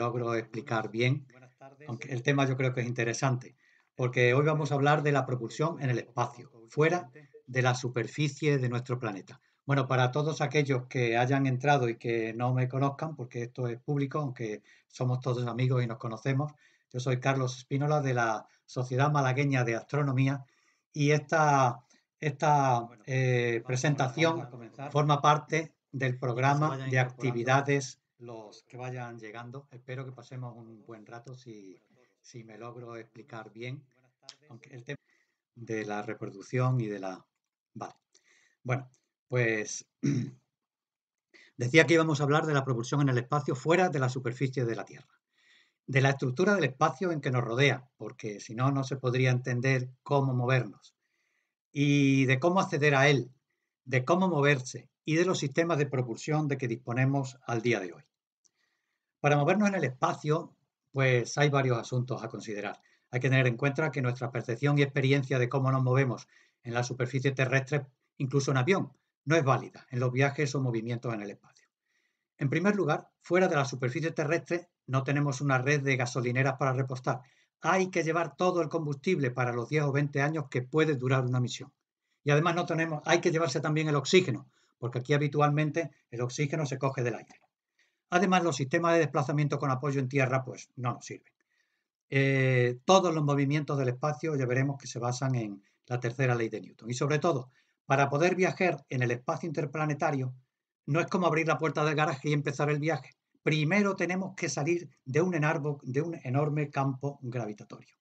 logro explicar bien, aunque el tema yo creo que es interesante, porque hoy vamos a hablar de la propulsión en el espacio, fuera de la superficie de nuestro planeta. Bueno, para todos aquellos que hayan entrado y que no me conozcan, porque esto es público, aunque somos todos amigos y nos conocemos, yo soy Carlos Espínola de la Sociedad Malagueña de Astronomía y esta, esta eh, presentación forma parte del programa de actividades los que vayan llegando. Espero que pasemos un buen rato si, me logro explicar bien. el tema de la reproducción y de la... Vale. Bueno, pues decía que íbamos a hablar de la propulsión en el espacio fuera de la superficie de la Tierra de la estructura del espacio en que nos rodea, porque si no, no se podría entender cómo movernos, y de cómo acceder a él, de cómo moverse y de los sistemas de propulsión de que disponemos al día de hoy. Para movernos en el espacio, pues hay varios asuntos a considerar. Hay que tener en cuenta que nuestra percepción y experiencia de cómo nos movemos en la superficie terrestre, incluso en avión, no es válida en los viajes o movimientos en el espacio. En primer lugar, fuera de la superficie terrestre no tenemos una red de gasolineras para repostar. Hay que llevar todo el combustible para los 10 o 20 años que puede durar una misión. Y además no tenemos, hay que llevarse también el oxígeno, porque aquí habitualmente el oxígeno se coge del aire. Además, los sistemas de desplazamiento con apoyo en tierra pues no nos sirven. Eh, todos los movimientos del espacio ya veremos que se basan en la tercera ley de Newton. Y sobre todo, para poder viajar en el espacio interplanetario, no es como abrir la puerta del garaje y empezar el viaje. Primero tenemos que salir de un, de un enorme campo gravitatorio.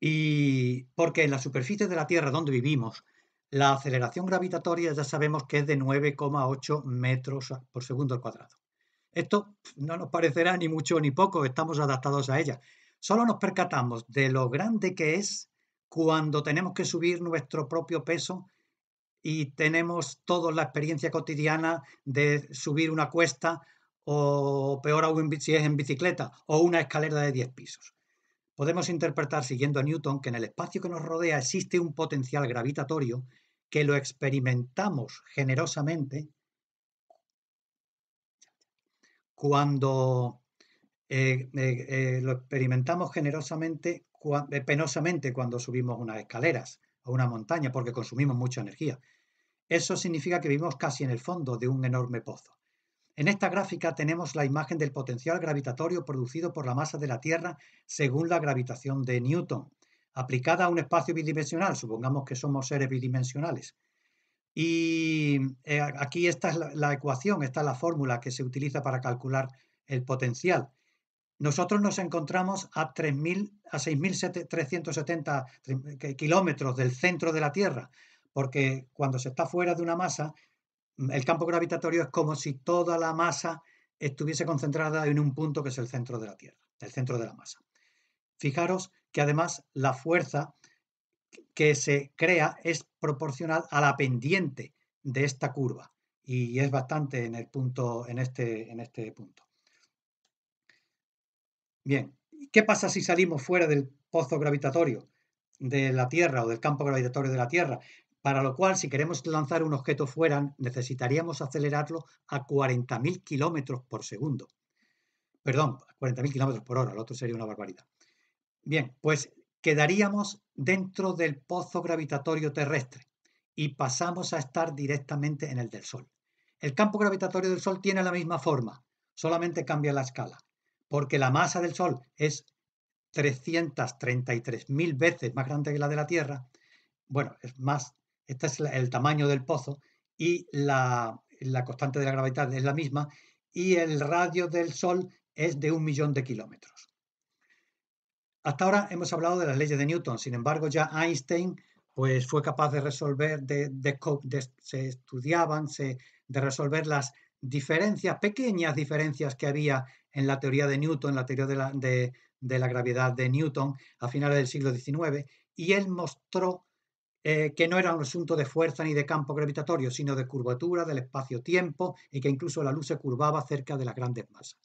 Y porque en la superficie de la Tierra donde vivimos la aceleración gravitatoria ya sabemos que es de 9,8 metros por segundo al cuadrado. Esto no nos parecerá ni mucho ni poco, estamos adaptados a ella. Solo nos percatamos de lo grande que es cuando tenemos que subir nuestro propio peso y tenemos toda la experiencia cotidiana de subir una cuesta o peor aún si es en bicicleta o una escalera de 10 pisos podemos interpretar siguiendo a Newton que en el espacio que nos rodea existe un potencial gravitatorio que lo experimentamos generosamente cuando eh, eh, eh, lo experimentamos generosamente, penosamente cuando subimos unas escaleras o una montaña porque consumimos mucha energía. Eso significa que vivimos casi en el fondo de un enorme pozo. En esta gráfica tenemos la imagen del potencial gravitatorio producido por la masa de la Tierra según la gravitación de Newton, aplicada a un espacio bidimensional, supongamos que somos seres bidimensionales. Y eh, aquí esta es la, ecuación, esta es la fórmula que se utiliza para calcular el potencial. Nosotros nos encontramos a, a 6.370 kilómetros del centro de la Tierra, porque cuando se está fuera de una masa, Mm, el campo gravitatorio es como si toda la masa estuviese concentrada en un punto que es el centro de la Tierra, el centro de la masa. Fijaros que además la fuerza que se crea es proporcional a la pendiente de esta curva y es bastante en el punto en este en este punto. Bien, ¿qué pasa si salimos fuera del pozo gravitatorio de la Tierra o del campo gravitatorio de la Tierra? Para lo cual, si queremos lanzar un objeto fuera, necesitaríamos acelerarlo a 40.000 kilómetros por segundo. Perdón, 40.000 kilómetros por hora, lo otro sería una barbaridad. Bien, pues quedaríamos dentro del pozo gravitatorio terrestre y pasamos a estar directamente en el del Sol. El campo gravitatorio del Sol tiene la misma forma, solamente cambia la escala, porque la masa del Sol es 333.000 veces más grande que la de la Tierra, bueno, es más este es el tamaño del pozo y la, constante de la gravedad es la misma y el radio del Sol es de un millón de kilómetros. Hasta ahora hemos hablado de las leyes de Newton, sin embargo ya Einstein pues, fue capaz de resolver, se estudiaban, de resolver las diferencias, pequeñas diferencias que había en la teoría de Newton, en la teoría de la, de la gravedad de Newton a finales del siglo XIX, y él mostró eh, que no era un asunto de fuerza ni de campo gravitatorio, sino de curvatura del espacio-tiempo y que incluso la luz se curvaba cerca de las grandes masas.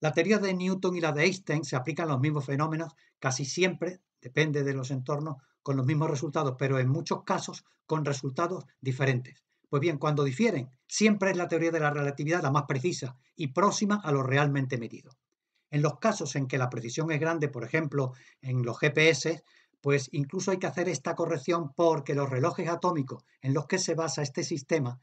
La teoría de Newton y la de Einstein se aplican a los mismos fenómenos casi siempre, depende de los entornos, con los mismos resultados, pero en muchos casos con resultados diferentes. Pues bien, cuando difieren, siempre es la teoría de la relatividad la más precisa y próxima a lo realmente medido. En los casos en que la precisión es grande, por ejemplo, en los GPS, pues incluso hay que hacer esta corrección porque los relojes atómicos en los que se basa este sistema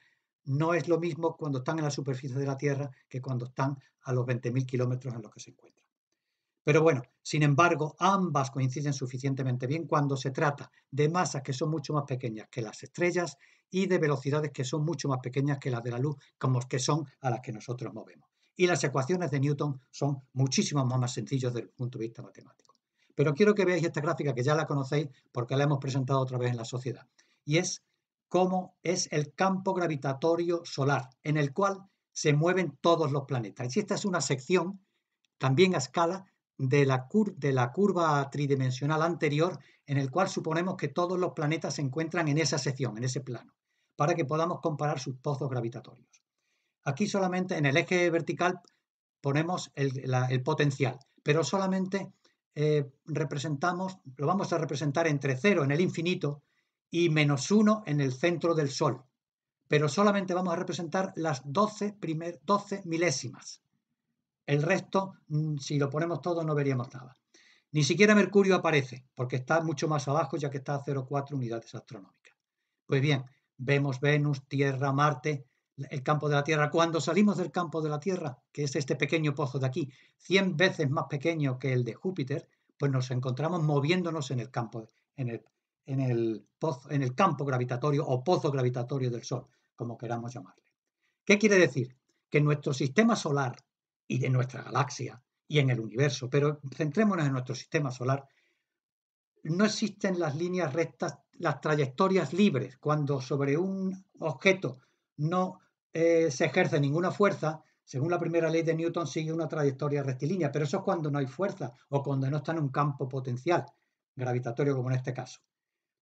no es lo mismo cuando están en la superficie de la Tierra que cuando están a los 20.000 kilómetros en los que se encuentran. Pero bueno, sin embargo, ambas coinciden suficientemente bien cuando se trata de masas que son mucho más pequeñas que las estrellas y de velocidades que son mucho más pequeñas que las de la luz, como que son a las que nosotros movemos. Y las ecuaciones de Newton son muchísimo más sencillas desde el punto de vista matemático. Pero quiero que veáis esta gráfica que ya la conocéis porque la hemos presentado otra vez en la sociedad. Y es cómo es el campo gravitatorio solar en el cual se mueven todos los planetas. Y esta es una sección también a escala de la, curva tridimensional anterior en el cual suponemos que todos los planetas se encuentran en esa sección, en ese plano, para que podamos comparar sus pozos gravitatorios. Aquí solamente en el eje vertical ponemos el potencial, pero solamente eh, representamos, lo vamos a representar entre 0 en el infinito y menos 1 en el centro del Sol. Pero solamente vamos a representar las 12, 12 milésimas. El resto, mm, si lo ponemos todo, no veríamos nada. Ni siquiera Mercurio aparece, porque está mucho más abajo, ya que está a 0,4 unidades astronómicas. Pues bien, vemos Venus, Tierra, Marte, el campo de la Tierra. Cuando salimos del campo de la Tierra, que es este pequeño pozo de aquí, 100 veces más pequeño que el de Júpiter, pues nos encontramos moviéndonos en el campo, en el, en el, pozo, en el campo gravitatorio o pozo gravitatorio del Sol, como queramos llamarle. ¿Qué quiere decir? Que nuestro sistema solar y de nuestra galaxia y en el universo, pero centrémonos en nuestro sistema solar, no existen las líneas rectas, las trayectorias libres. Cuando sobre un objeto no eh, se ejerce ninguna fuerza, según la primera ley de Newton sigue una trayectoria rectilínea, pero eso es cuando no hay fuerza o cuando no está en un campo potencial gravitatorio como en este caso.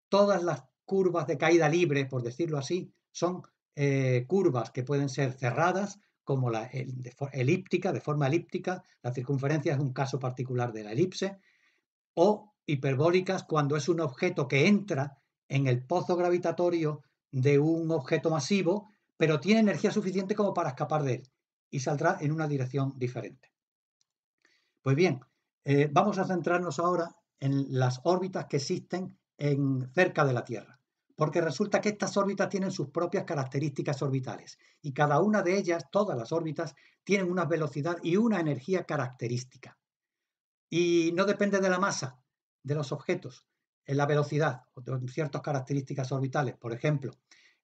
Todas las curvas de caída libre, por decirlo así, son eh, curvas que pueden ser cerradas como la elíptica, de forma elíptica, la circunferencia es un caso particular de la elipse, o hiperbólicas cuando es un objeto que entra en el pozo gravitatorio de un objeto masivo pero tiene energía suficiente como para escapar de él y saldrá en una dirección diferente. Pues bien, eh, vamos a centrarnos ahora en las órbitas que existen en, cerca de la Tierra, porque resulta que estas órbitas tienen sus propias características orbitales y cada una de ellas, todas las órbitas, tienen una velocidad y una energía característica. Y no depende de la masa de los objetos, en la velocidad o de ciertas características orbitales. Por ejemplo,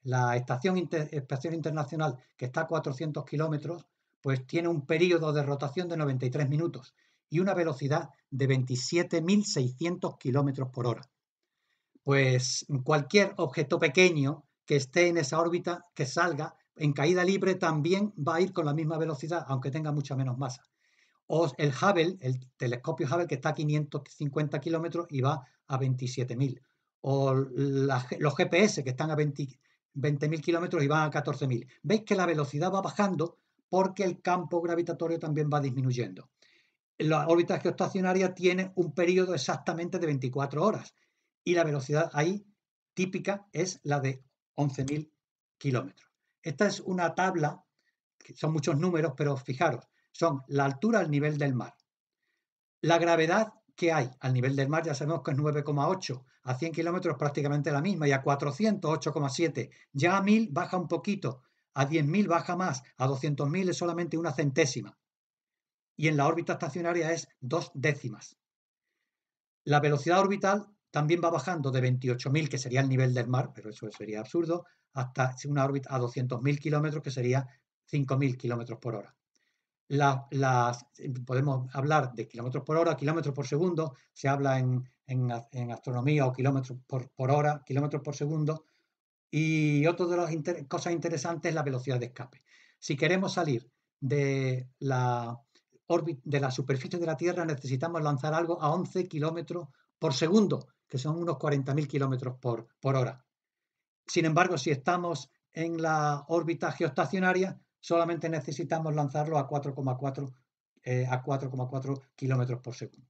la Estación Espacial Internacional, que está a 400 kilómetros, pues tiene un periodo de rotación de 93 minutos y una velocidad de 27.600 kilómetros por hora. Pues cualquier objeto pequeño que esté en esa órbita, que salga en caída libre, también va a ir con la misma velocidad, aunque tenga mucha menos masa. O el Hubble, el telescopio Hubble, que está a 550 kilómetros y va a 27.000. O los GPS, que están a 20, 20.000 kilómetros y van a 14.000. Veis que la velocidad va bajando porque el campo gravitatorio también va disminuyendo. La órbita geostacionaria tiene un periodo exactamente de 24 horas y la velocidad ahí típica es la de 11.000 kilómetros. Esta es una tabla, son muchos números, pero fijaros, son la altura al nivel del mar, la gravedad ¿Qué hay al nivel del mar, ya sabemos que es 9,8, a 100 kilómetros prácticamente la misma, y a 400, 8,7, ya a 1000 baja un poquito, a 10.000 baja más, a 200.000 es solamente una centésima, y en la órbita estacionaria es dos décimas. La velocidad orbital también va bajando de 28.000, que sería el nivel del mar, pero eso sería absurdo, hasta una órbita a 200.000 kilómetros, que sería 5.000 kilómetros por hora las, eh, podemos hablar de kilómetros por hora, kilómetros por segundo, se habla en, astronomía o kilómetros por, hora, kilómetros por segundo. Y otra de las cosas interesantes es la velocidad de escape. Si queremos salir de la, de la superficie de la Tierra, necesitamos lanzar algo a 11 kilómetros por segundo, que son unos 40.000 kilómetros por, por hora. Sin embargo, si estamos en la órbita geostacionaria solamente necesitamos lanzarlo a 4,4 eh, kilómetros por segundo.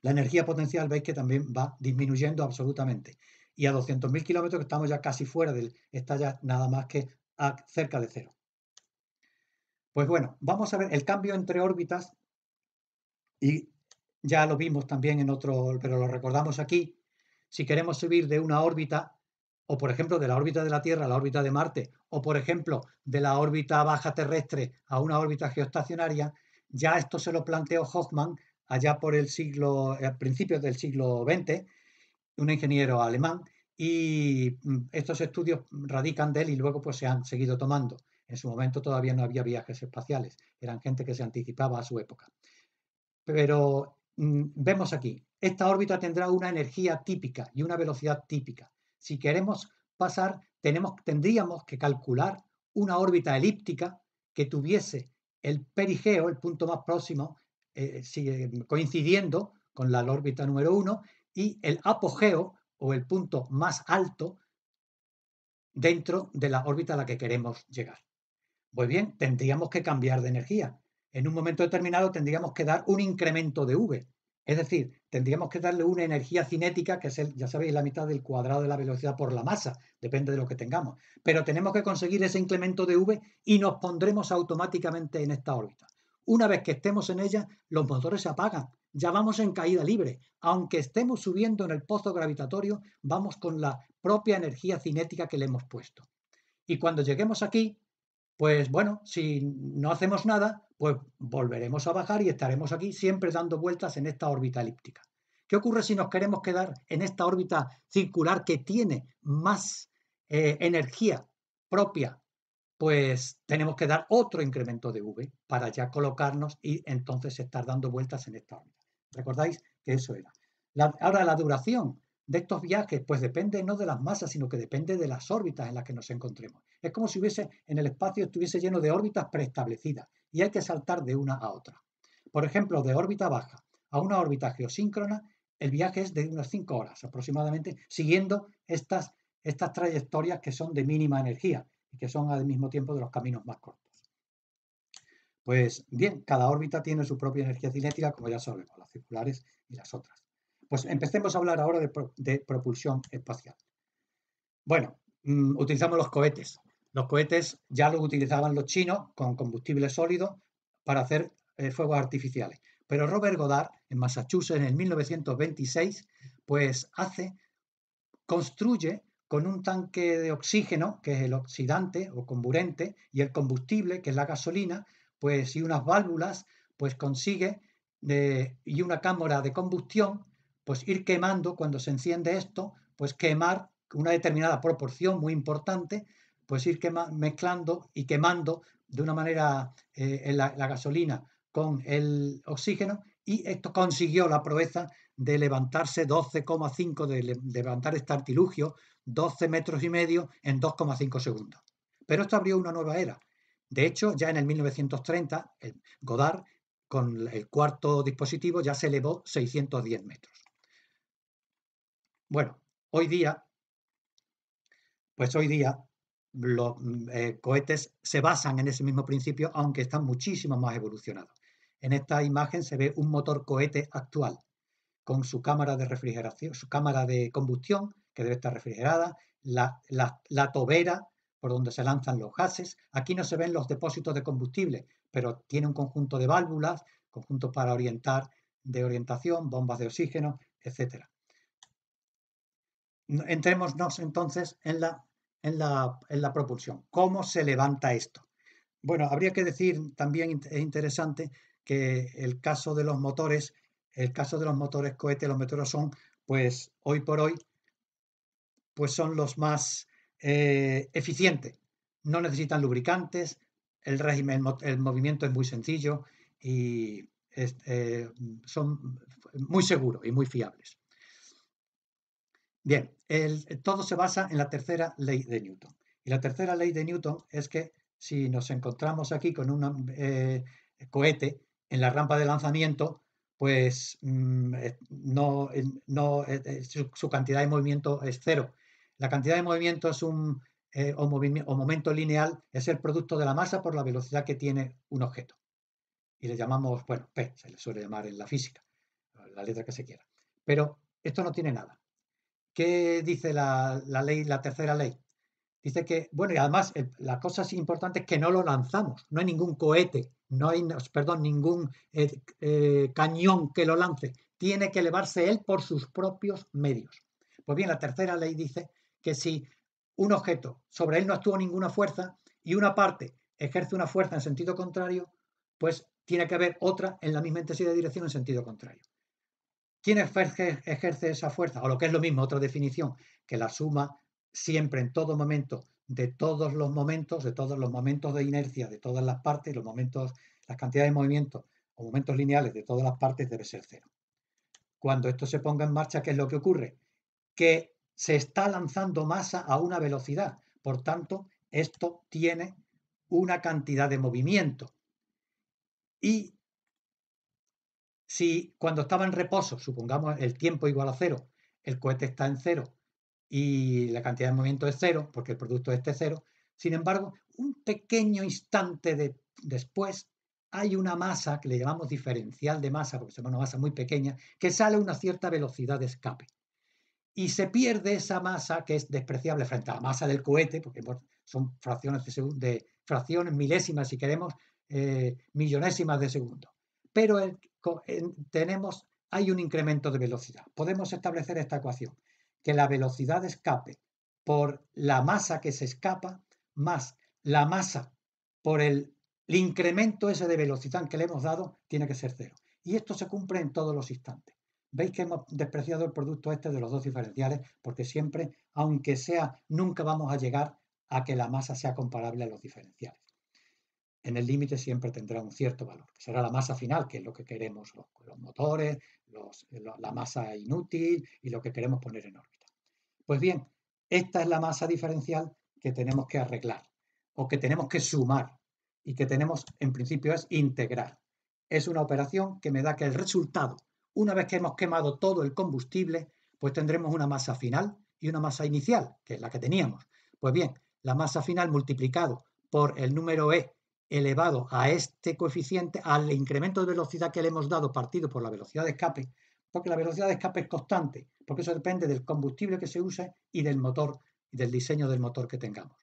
La energía potencial veis que también va disminuyendo absolutamente. Y a 200.000 kilómetros estamos ya casi fuera del, está ya nada más que cerca de cero. Pues bueno, vamos a ver el cambio entre órbitas y ya lo vimos también en otro, pero lo recordamos aquí. Si queremos subir de una órbita o por ejemplo de la órbita de la Tierra a la órbita de Marte, o por ejemplo de la órbita baja terrestre a una órbita geoestacionaria, ya esto se lo planteó Hoffman allá por el siglo, eh, a principios del siglo XX, un ingeniero alemán, y mm, estos estudios radican de él y luego pues se han seguido tomando. En su momento todavía no había viajes espaciales, eran gente que se anticipaba a su época. Pero mm, vemos aquí, esta órbita tendrá una energía típica y una velocidad típica. Si queremos pasar, tendríamos que calcular una órbita elíptica que tuviese el perigeo, el punto más próximo, eh, coincidiendo con la órbita número 1, y el apogeo o el punto más alto dentro de la órbita a la que queremos llegar. Muy bien, tendríamos que cambiar de energía. En un momento determinado tendríamos que dar un incremento de V. Es decir, tendríamos que darle una energía cinética, que es, ya sabéis, la mitad del cuadrado de la velocidad por la masa, depende de lo que tengamos. Pero tenemos que conseguir ese incremento de V y nos pondremos automáticamente en esta órbita. Una vez que estemos en ella, los motores se apagan, ya vamos en caída libre. Aunque estemos subiendo en el pozo gravitatorio, vamos con la propia energía cinética que le hemos puesto. Y cuando lleguemos aquí, pues bueno, si no hacemos nada, pues volveremos a bajar y estaremos aquí siempre dando vueltas en esta órbita elíptica. ¿Qué ocurre si nos queremos quedar en esta órbita circular que tiene más eh, energía propia? Pues tenemos que dar otro incremento de V para ya colocarnos y entonces estar dando vueltas en esta órbita. ¿Recordáis que eso era? ahora la duración de estos viajes, pues depende no de las masas, sino que depende de las órbitas en las que nos encontremos. Es como si hubiese en el espacio estuviese lleno de órbitas preestablecidas y hay que saltar de una a otra. Por ejemplo, de órbita baja a una órbita geosíncrona, el viaje es de unas 5 horas aproximadamente, siguiendo estas, estas trayectorias que son de mínima energía y que son al mismo tiempo de los caminos más cortos. Pues bien, cada órbita tiene su propia energía cinética, como ya sabemos, las circulares y las otras. Pues empecemos a hablar ahora de, propulsión espacial. Bueno, mm, utilizamos los cohetes los cohetes ya los utilizaban los chinos con combustible sólido para hacer eh, fuegos artificiales. Pero Robert Goddard, en Massachusetts, en 1926, pues hace, construye con un tanque de oxígeno, que es el oxidante o comburente, y el combustible, que es la gasolina, pues y unas válvulas, pues consigue, eh, y una cámara de combustión, pues ir quemando, cuando se enciende esto, pues quemar una determinada proporción muy importante pues ir mezclando y quemando de una manera eh, la, gasolina con el oxígeno y esto consiguió la proeza de levantarse 12,5, de, levantar este artilugio 12 metros y medio en 2,5 segundos. Pero esto abrió una nueva era. De hecho, ya en el 1930, Godard, con el cuarto dispositivo, ya se elevó 610 metros. Bueno, hoy día, pues hoy día los mm, eh, cohetes se basan en ese mismo principio, aunque están muchísimo más evolucionados. En esta imagen se ve un motor cohete actual, con su cámara de refrigeración, su cámara de combustión, que debe estar refrigerada, la, tobera por donde se lanzan los gases. Aquí no se ven los depósitos de combustible, pero tiene un conjunto de válvulas, conjunto para orientar, de orientación, bombas de oxígeno, etc. Entrémonos entonces en la en la, propulsión. ¿Cómo se levanta esto? Bueno, habría que decir también es interesante que el caso de los motores, el caso de los motores cohete, los motores son, pues hoy por hoy, pues son los más eh, eficientes. No necesitan lubricantes, el régimen, el movimiento es muy sencillo y este, eh, son muy seguros y muy fiables. Bien, todo se basa en la tercera ley de Newton. Y la tercera ley de Newton es que si nos encontramos aquí con un eh, cohete en la rampa de lanzamiento, pues mm, eh, no, eh, su, cantidad de movimiento es cero. La cantidad de movimiento es un, o momento lineal es el producto de la masa por la velocidad que tiene un objeto. Y le llamamos, bueno, P, se le suele llamar en la física, la letra que se quiera. Pero esto no tiene nada. ¿Qué dice la, ley, la tercera ley? Dice que, bueno, y además la cosa es importante es que no lo lanzamos, no hay ningún cohete, no hay, perdón, ningún eh, eh, cañón que lo lance, tiene que elevarse él por sus propios medios. Pues bien, la tercera ley dice que si un objeto sobre él no actúa ninguna fuerza y una parte ejerce una fuerza en sentido contrario, pues tiene que haber otra en la misma intensidad de dirección en sentido contrario. ¿Quién ejerce, esa fuerza? O lo que es lo mismo, otra definición, que la suma siempre, en todo momento, de todos los momentos, de todos los momentos de inercia, de todas las partes, los momentos, las cantidades de movimiento o momentos lineales de todas las partes debe ser cero. Cuando esto se ponga en marcha, ¿qué es lo que ocurre? Que se está lanzando masa a una velocidad. Por tanto, esto tiene una cantidad de movimiento. Y si cuando estaba en reposo, supongamos el tiempo igual a cero, el cohete está en cero y la cantidad de movimiento es cero, porque el producto este cero, sin embargo, un pequeño instante de, después hay una masa que le llamamos diferencial de masa, porque llama una masa muy pequeña, que sale a una cierta velocidad de escape. Y se pierde esa masa que es despreciable frente a la masa del cohete, porque son fracciones de, de fracciones milésimas, si queremos, eh, millonésimas de segundo pero tenemos, hay un incremento de velocidad. Podemos establecer esta ecuación, que la velocidad escape por la masa que se escapa más la masa por el incremento ese de velocidad que le hemos dado tiene que ser cero. Y esto se cumple en todos los instantes. Veis que hemos despreciado el producto este de los dos diferenciales porque siempre, aunque sea, nunca vamos a llegar a que la masa sea comparable a los diferenciales en el límite siempre tendrá un cierto valor, que será la masa final, que es lo que queremos los, motores, los, la masa inútil y lo que queremos poner en órbita. Pues bien, esta es la masa diferencial que tenemos que arreglar o que tenemos que sumar y que tenemos en principio es integrar. Es una operación que me da que el resultado, una vez que hemos quemado todo el combustible, pues tendremos una masa final y una masa inicial, que es la que teníamos. Pues bien, la masa final multiplicado por el número E elevado a este coeficiente, al incremento de velocidad que le hemos dado partido por la velocidad de escape, porque la velocidad de escape es constante, porque eso depende del combustible que se usa y del motor, y del diseño del motor que tengamos.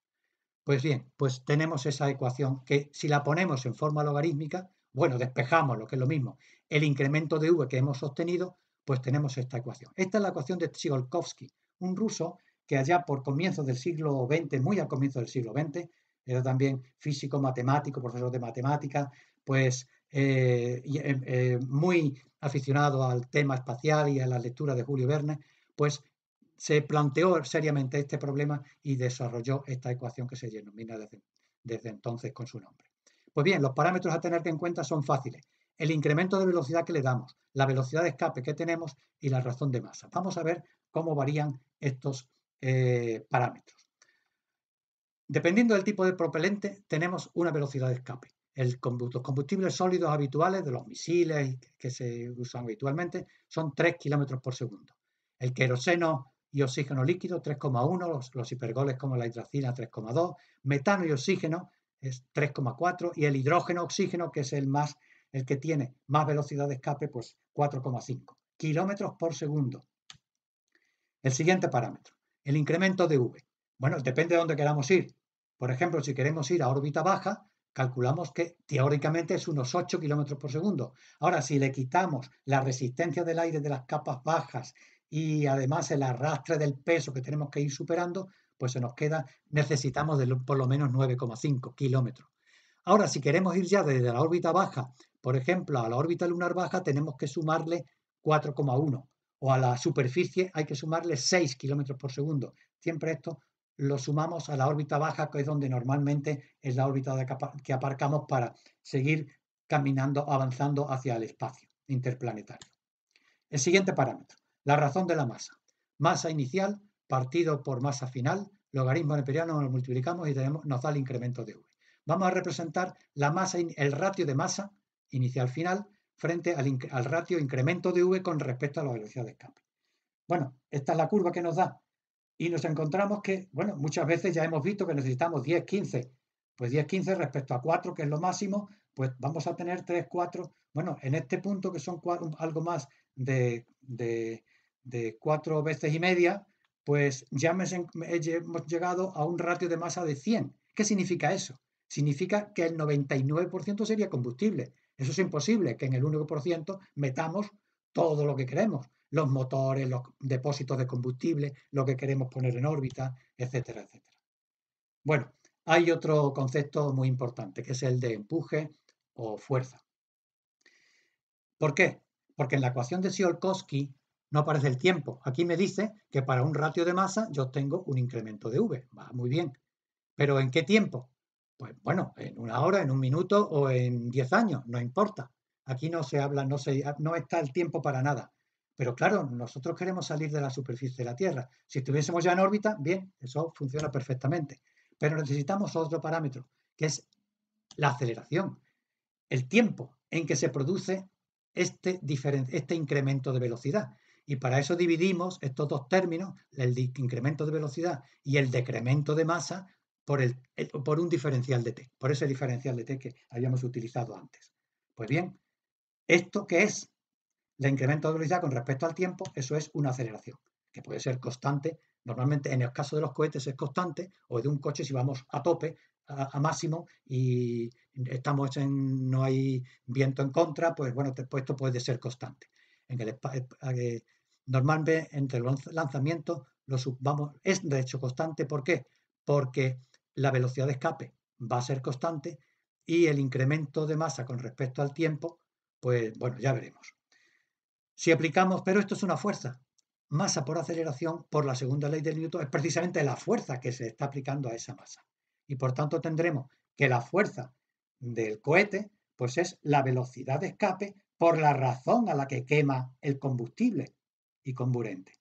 Pues bien, pues tenemos esa ecuación que si la ponemos en forma logarítmica, bueno, despejamos lo que es lo mismo, el incremento de V que hemos obtenido, pues tenemos esta ecuación. Esta es la ecuación de Tsiolkovsky, un ruso que allá por comienzos del siglo XX, muy al comienzo del siglo XX, era también físico, matemático, profesor de matemática, pues eh, eh, eh, muy aficionado al tema espacial y a la lectura de Julio Verne, pues se planteó seriamente este problema y desarrolló esta ecuación que se denomina desde, entonces con su nombre. Pues bien, los parámetros a tener en cuenta son fáciles. El incremento de velocidad que le damos, la velocidad de escape que tenemos y la razón de masa. Vamos a ver cómo varían estos parámetros. Dependiendo del tipo de propelente, tenemos una velocidad de escape. El, los combustibles sólidos habituales de los misiles que se usan habitualmente son 3 kilómetros por segundo. El queroseno y oxígeno líquido 3,1, los, hipergoles como la hidracina 3,2, metano y oxígeno es 3,4 y el hidrógeno oxígeno que es el más el que tiene más velocidad de escape pues 4,5 kilómetros por segundo. El siguiente parámetro, el incremento de V. Bueno, depende de dónde queramos ir. Por ejemplo, si queremos ir a órbita baja, calculamos que teóricamente es unos 8 kilómetros por segundo. Ahora, si le quitamos la resistencia del aire de las capas bajas y además el arrastre del peso que tenemos que ir superando, pues se nos queda, necesitamos de por lo menos 9,5 kilómetros. Ahora, si queremos ir ya desde la órbita baja, por ejemplo, a la órbita lunar baja, tenemos que sumarle 4,1 o a la superficie hay que sumarle 6 kilómetros por segundo. Siempre esto lo sumamos a la órbita baja, que es donde normalmente es la órbita que aparcamos para seguir caminando, avanzando hacia el espacio interplanetario. El siguiente parámetro, la razón de la masa. Masa inicial partido por masa final, logaritmo neperiano lo multiplicamos y tenemos, nos da el incremento de V. Vamos a representar la masa, el ratio de masa inicial-final frente al, al ratio incremento de V con respecto a la velocidad de escape. Bueno, esta es la curva que nos da y nos encontramos que, bueno, muchas veces ya hemos visto que necesitamos 10, 15. Pues 10, 15 respecto a 4, que es lo máximo, pues vamos a tener 3, 4. Bueno, en este punto que son algo más de, de, 4 veces y media, pues ya hemos llegado a un ratio de masa de 100. ¿Qué significa eso? Significa que el 99% sería combustible. Eso es imposible, que en el 1% metamos todo lo que queremos los motores, los depósitos de combustible, lo que queremos poner en órbita, etcétera, etcétera. Bueno, hay otro concepto muy importante, que es el de empuje o fuerza. ¿Por qué? Porque en la ecuación de Tsiolkovsky no aparece el tiempo. Aquí me dice que para un ratio de masa yo tengo un incremento de V. Va muy bien. ¿Pero en qué tiempo? Pues bueno, en una hora, en un minuto o en 10 años, no importa. Aquí no se habla, no, no está el tiempo para nada. Pero claro, nosotros queremos salir de la superficie de la Tierra. Si estuviésemos ya en órbita, bien, eso funciona perfectamente. Pero necesitamos otro parámetro, que es la aceleración, el tiempo en que se produce este, este incremento de velocidad. Y para eso dividimos estos dos términos, el incremento de velocidad y el decremento de masa, por, el, por un diferencial de t, por ese diferencial de t que habíamos utilizado antes. Pues bien, ¿esto qué es? El incremento de velocidad con respecto al tiempo, eso es una aceleración, que puede ser constante. Normalmente en el caso de los cohetes es constante, o de un coche si vamos a tope, a, máximo, y estamos en, no hay viento en contra, pues bueno, pues esto puede ser constante. En el, eh, normalmente entre los lanzamientos lo vamos, es de hecho constante. ¿Por qué? Porque la velocidad de escape va a ser constante y el incremento de masa con respecto al tiempo, pues bueno, ya veremos. Si aplicamos, pero esto es una fuerza, masa por aceleración, por la segunda ley de Newton, es precisamente la fuerza que se está aplicando a esa masa. Y por tanto tendremos que la fuerza del cohete, pues es la velocidad de escape por la razón a la que quema el combustible y comburente.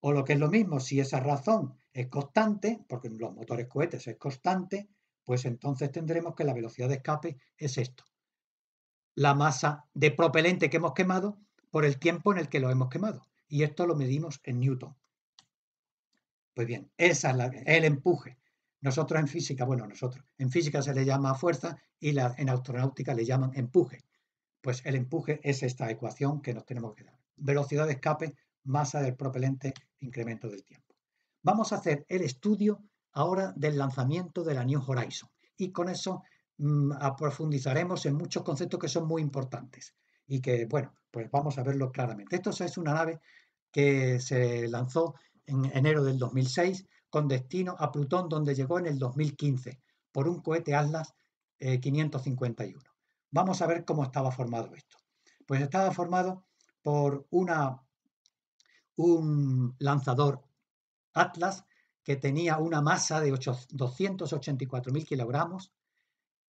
O lo que es lo mismo, si esa razón es constante, porque en los motores cohetes es constante, pues entonces tendremos que la velocidad de escape es esto. La masa de propelente que hemos quemado por el tiempo en el que lo hemos quemado. Y esto lo medimos en Newton. Pues bien, esa es la, el empuje. Nosotros en física, bueno, nosotros, en física se le llama fuerza y en astronáutica le llaman empuje. Pues el empuje es esta ecuación que nos tenemos que dar. Velocidad de escape, masa del propelente, incremento del tiempo. Vamos a hacer el estudio ahora del lanzamiento de la New Horizon y con eso mm, profundizaremos en muchos conceptos que son muy importantes y que, bueno, pues vamos a verlo claramente. Esto es una nave que se lanzó en enero del 2006 con destino a Plutón, donde llegó en el 2015 por un cohete Atlas 551. Eh, vamos a ver cómo estaba formado esto. Pues estaba formado por una, un lanzador Atlas que tenía una masa de 284.000 kilogramos,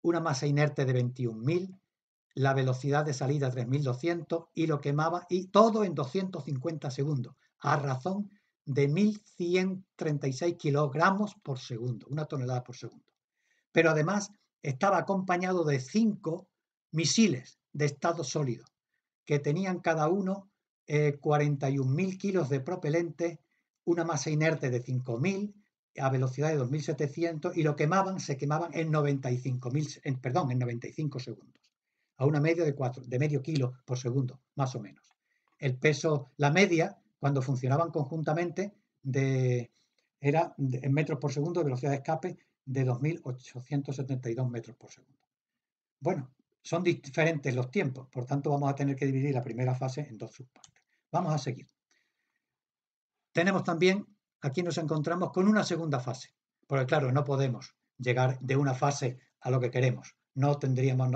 una masa inerte de 21.000, la velocidad de salida 3200 y lo quemaba y todo en 250 segundos, a razón de 1136 kilogramos por segundo, una tonelada por segundo. Pero además estaba acompañado de cinco misiles de estado sólido, que tenían cada uno 41.000 eh, kilos de propelente, una masa inerte de 5.000 a velocidad de 2.700 y lo quemaban, se quemaban en 95.000, perdón, en 95 segundos a una media de, 4, de medio kilo por segundo, más o menos. El peso, la media, cuando funcionaban conjuntamente, de, era en metros por segundo de velocidad de escape de 2.872 metros por segundo. Bueno, son diferentes los tiempos, por tanto vamos a tener que dividir la primera fase en dos subpartes. Vamos a seguir. Tenemos también, aquí nos encontramos con una segunda fase, porque claro, no podemos llegar de una fase a lo que queremos no tendríamos,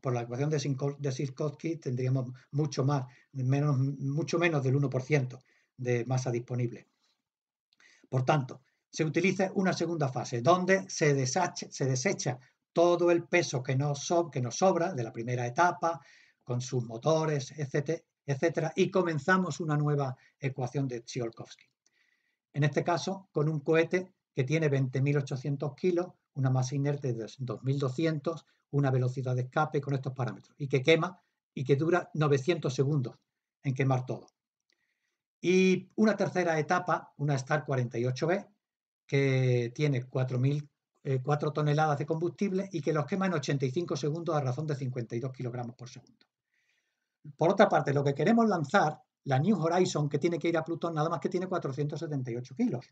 por la ecuación de, tendríamos mucho, más, menos, mucho menos del 1% de masa disponible. Por tanto, se utiliza una segunda fase donde se, se desecha todo el peso que nos, que nos sobra de la primera etapa, con sus motores, etcétera, y comenzamos una nueva ecuación de Tsiolkovsky. En este caso, con un cohete que tiene 20.800 kilos, una masa inerte de 2.200, una velocidad de escape con estos parámetros y que quema y que dura 900 segundos en quemar todo. Y una tercera etapa, una Star 48B, que tiene 4 eh, toneladas de combustible y que los quema en 85 segundos a razón de 52 kilogramos por segundo. Por otra parte, lo que queremos lanzar, la New Horizon, que tiene que ir a Plutón, nada más que tiene 478 kilos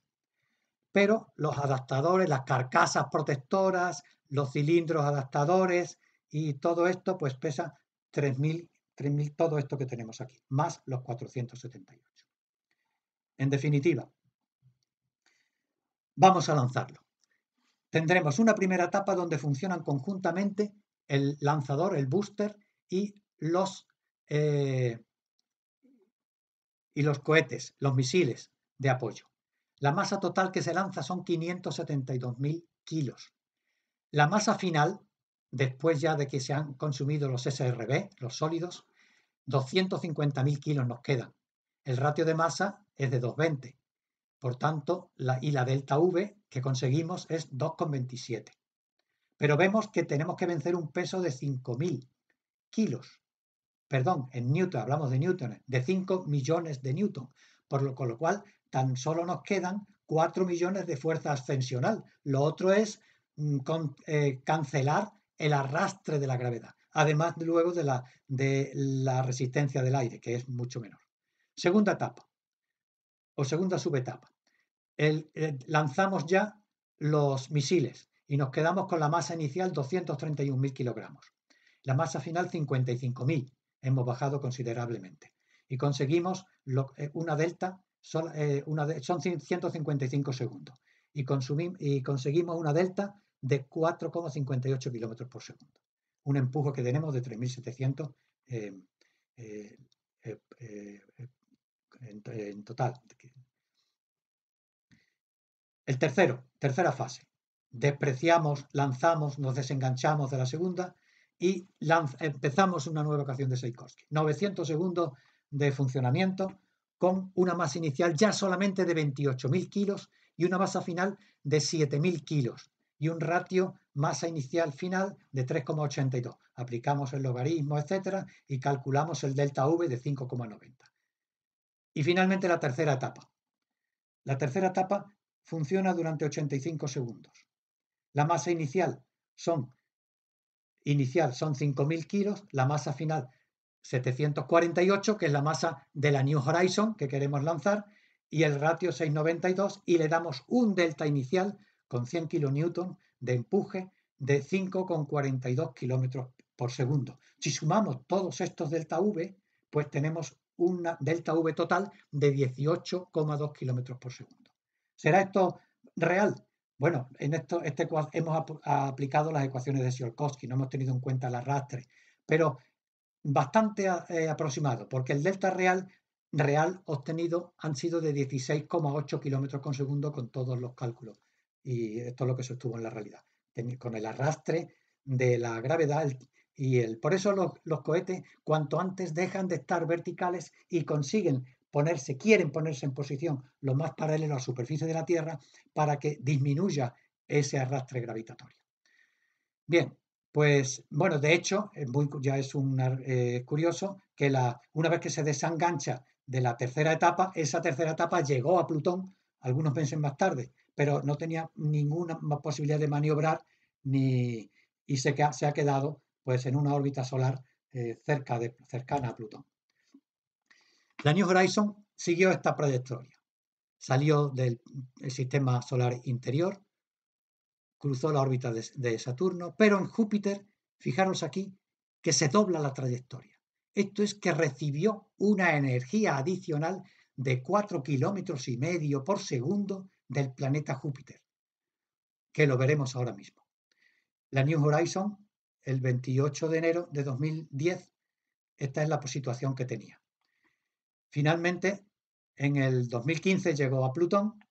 pero los adaptadores, las carcasas protectoras, los cilindros adaptadores y todo esto pues pesa 3.000, 3.000, todo esto que tenemos aquí, más los 478. En definitiva, vamos a lanzarlo. Tendremos una primera etapa donde funcionan conjuntamente el lanzador, el booster y los, eh, y los cohetes, los misiles de apoyo. La masa total que se lanza son 572.000 kilos. La masa final, después ya de que se han consumido los SRB, los sólidos, 250.000 kilos nos quedan. El ratio de masa es de 2,20. Por tanto, la, y la delta V que conseguimos es 2,27. Pero vemos que tenemos que vencer un peso de 5.000 kilos. Perdón, en Newton, hablamos de Newton, de 5 millones de Newton. Por lo, con lo cual tan solo nos quedan 4 millones de fuerza ascensional. Lo otro es mm, eh, cancelar el arrastre de la gravedad, además luego de la, de la resistencia del aire, que es mucho menor. Segunda etapa, o segunda subetapa. Eh, lanzamos ya los misiles y nos quedamos con la masa inicial 231.000 kilogramos. La masa final 55.000. Hemos bajado considerablemente. Y conseguimos eh, una delta son, eh, una 155 segundos y, y conseguimos una delta de 4,58 kilómetros por segundo. Un empuje que tenemos de 3.700 eh, eh, en, total. El tercero, tercera fase. Despreciamos, lanzamos, nos desenganchamos de la segunda y empezamos una nueva ocasión de seikoski 900 segundos de funcionamiento, con una masa inicial ya solamente de 28.000 kilos y una masa final de 7.000 kilos y un ratio masa inicial final de 3,82. Aplicamos el logaritmo, etcétera, y calculamos el delta V de 5,90. Y finalmente la tercera etapa. La tercera etapa funciona durante 85 segundos. La masa inicial son inicial son 5.000 kilos, la masa final 748, que es la masa de la New Horizon que queremos lanzar, y el ratio 692, y le damos un delta inicial con 100 kN de empuje de 5,42 km por segundo. Si sumamos todos estos delta V, pues tenemos una delta V total de 18,2 km por segundo. ¿Será esto real? Bueno, en esto este, hemos aplicado las ecuaciones de Tsiolkovsky, no hemos tenido en cuenta el arrastre, pero bastante eh, aproximado, porque el delta real, real obtenido han sido de 16,8 kilómetros por segundo con todos los cálculos. Y esto es lo que sostuvo en la realidad, con el arrastre de la gravedad y el... Por eso los, los cohetes cuanto antes dejan de estar verticales y consiguen ponerse, quieren ponerse en posición lo más paralelo a la superficie de la Tierra para que disminuya ese arrastre gravitatorio. Bien, pues bueno, de hecho, eh, ya es un, eh, curioso que la, una vez que se desengancha de la tercera etapa, esa tercera etapa llegó a Plutón algunos meses más tarde, pero no tenía ninguna posibilidad de maniobrar ni, y se, se ha quedado pues, en una órbita solar eh, cerca cercana a Plutón. La New Horizon siguió esta trayectoria. Salió del mm, sistema solar interior, cruzó la órbita de, Saturno, pero en Júpiter, fijaros aquí, que se dobla la trayectoria. Esto es que recibió una energía adicional de 4 kilómetros y medio por segundo del planeta Júpiter, que lo veremos ahora mismo. La New Horizon, el 28 de enero de 2010, esta es la situación que tenía. Finalmente, en el 2015 llegó a Plutón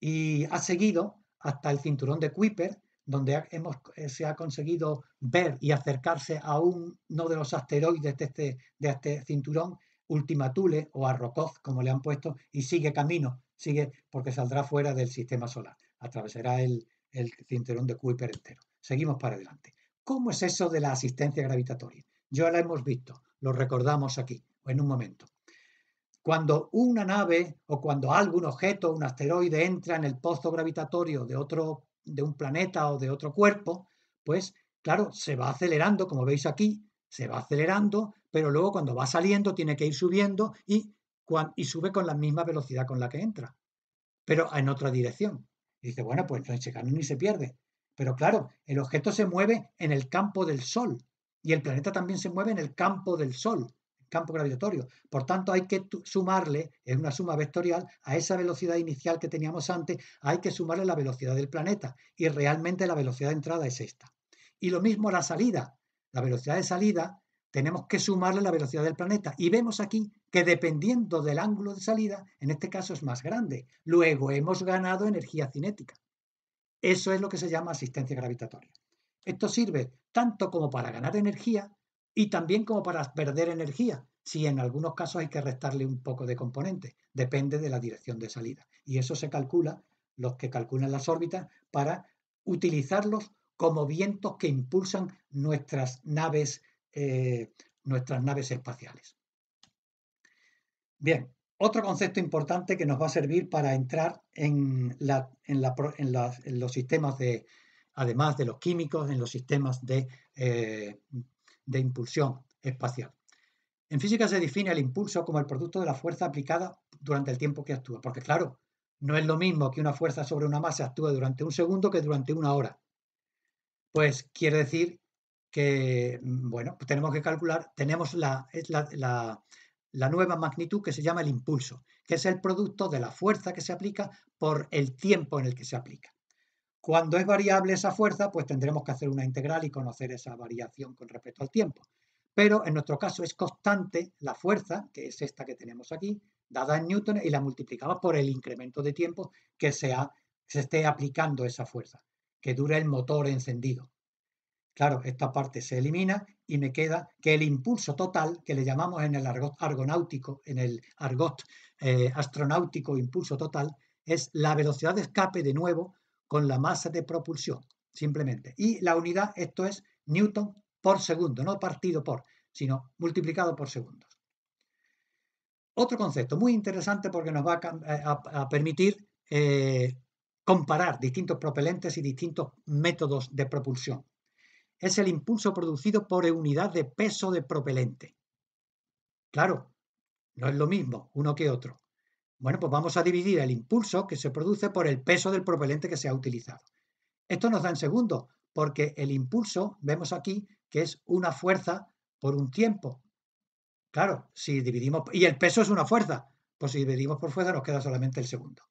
y ha seguido hasta el cinturón de Kuiper, donde hemos, eh, se ha conseguido ver y acercarse a uno de los asteroides de este, de este cinturón, o Arrokoth, como le han puesto, y sigue camino, sigue porque saldrá fuera del sistema solar, atravesará el, el cinturón de Kuiper entero. Seguimos para adelante. ¿Cómo es eso de la asistencia gravitatoria? Ya la hemos visto, lo recordamos aquí, en un momento. Cuando una nave o cuando algún objeto, un asteroide, entra en el pozo gravitatorio de, otro, de un planeta o de otro cuerpo, pues claro, se va acelerando, como veis aquí, se va acelerando, pero luego cuando va saliendo tiene que ir subiendo y, sube con la misma velocidad con la que entra, pero en otra dirección. dice, bueno, pues ese camino ni se pierde. Pero claro, el objeto se mueve en el campo del Sol y el planeta también se mueve en el campo del Sol campo gravitatorio. Por tanto, hay que sumarle, es una suma vectorial, a esa velocidad inicial que teníamos antes, hay que sumarle la velocidad del planeta. Y realmente la velocidad de entrada es esta. Y lo mismo la salida. La velocidad de salida tenemos que sumarle la velocidad del planeta. Y vemos aquí que dependiendo del ángulo de salida, en este caso es más grande. Luego hemos ganado energía cinética. Eso es lo que se llama asistencia gravitatoria. Esto sirve tanto como para ganar energía y también como para perder energía, si en algunos casos hay que restarle un poco de componente, depende de la dirección de salida. Y eso se calcula, los que calculan las órbitas, para utilizarlos como vientos que impulsan nuestras naves, eh, nuestras naves espaciales. Bien, otro concepto importante que nos va a servir para entrar en, la, en, los sistemas de, además de los químicos, en los sistemas de, eh, de impulsión espacial. En física se define el impulso como el producto de la fuerza aplicada durante el tiempo que actúa, porque claro, no es lo mismo que una fuerza sobre una masa actúe durante un segundo que durante una hora. Pues quiere decir que, mm, bueno, pues tenemos que calcular, tenemos la, la nueva magnitud que se llama el impulso, que es el producto de la fuerza que se aplica por el tiempo en el que se aplica. Cuando es variable esa fuerza, pues tendremos que hacer una integral y conocer esa variación con respecto al tiempo. Pero en nuestro caso es constante la fuerza, que es esta que tenemos aquí, dada en newton, y la multiplicamos por el incremento de tiempo que se, esté aplicando esa fuerza, que dure el motor encendido. Claro, esta parte se elimina y me queda que el impulso total, que le llamamos en el argot argonáutico, en el argot eh, astronáutico impulso total, es la velocidad de escape de nuevo con la masa de propulsión, simplemente. Y la unidad, esto es Newton por segundo, no partido por, sino multiplicado por segundos. Otro concepto muy interesante porque nos va a, eh, permitir eh, comparar distintos propelentes y distintos métodos de propulsión. Es el impulso producido por unidad de peso de propelente. Claro, no es lo mismo uno que otro. Bueno, pues vamos a dividir el impulso que se produce por el peso del propelente que se ha utilizado. Esto nos da en segundos, porque el impulso, vemos aquí, que es una fuerza por un tiempo. Claro, si dividimos, y el peso es una fuerza, pues si dividimos por fuerza nos queda solamente el segundo.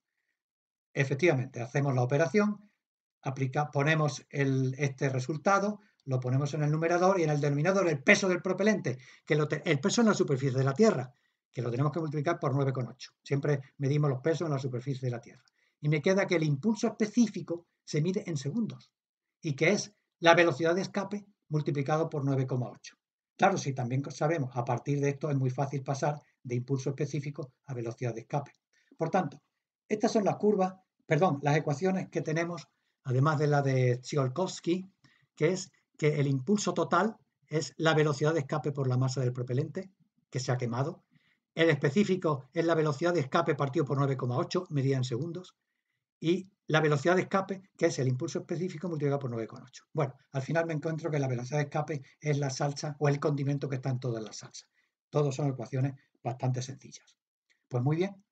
Efectivamente, hacemos la operación, ponemos este resultado, lo ponemos en el numerador y en el denominador el peso del propelente, que el peso en la superficie de la Tierra, que lo tenemos que multiplicar por 9,8. Siempre medimos los pesos en la superficie de la Tierra. Y me queda que el impulso específico se mide en segundos y que es la velocidad de escape multiplicado por 9,8. Claro, si también sabemos, a partir de esto es muy fácil pasar de impulso específico a velocidad de escape. Por tanto, estas son las curvas, perdón, las ecuaciones que tenemos, además de la de Tsiolkovsky, que es que el impulso total es la velocidad de escape por la masa del propelente que se ha quemado el específico es la velocidad de escape partido por 9,8, medida en segundos. Y la velocidad de escape, que es el impulso específico multiplicado por 9,8. Bueno, al final me encuentro que la velocidad de escape es la salsa o el condimento que está en todas las salsas. Todos son ecuaciones bastante sencillas. Pues muy bien,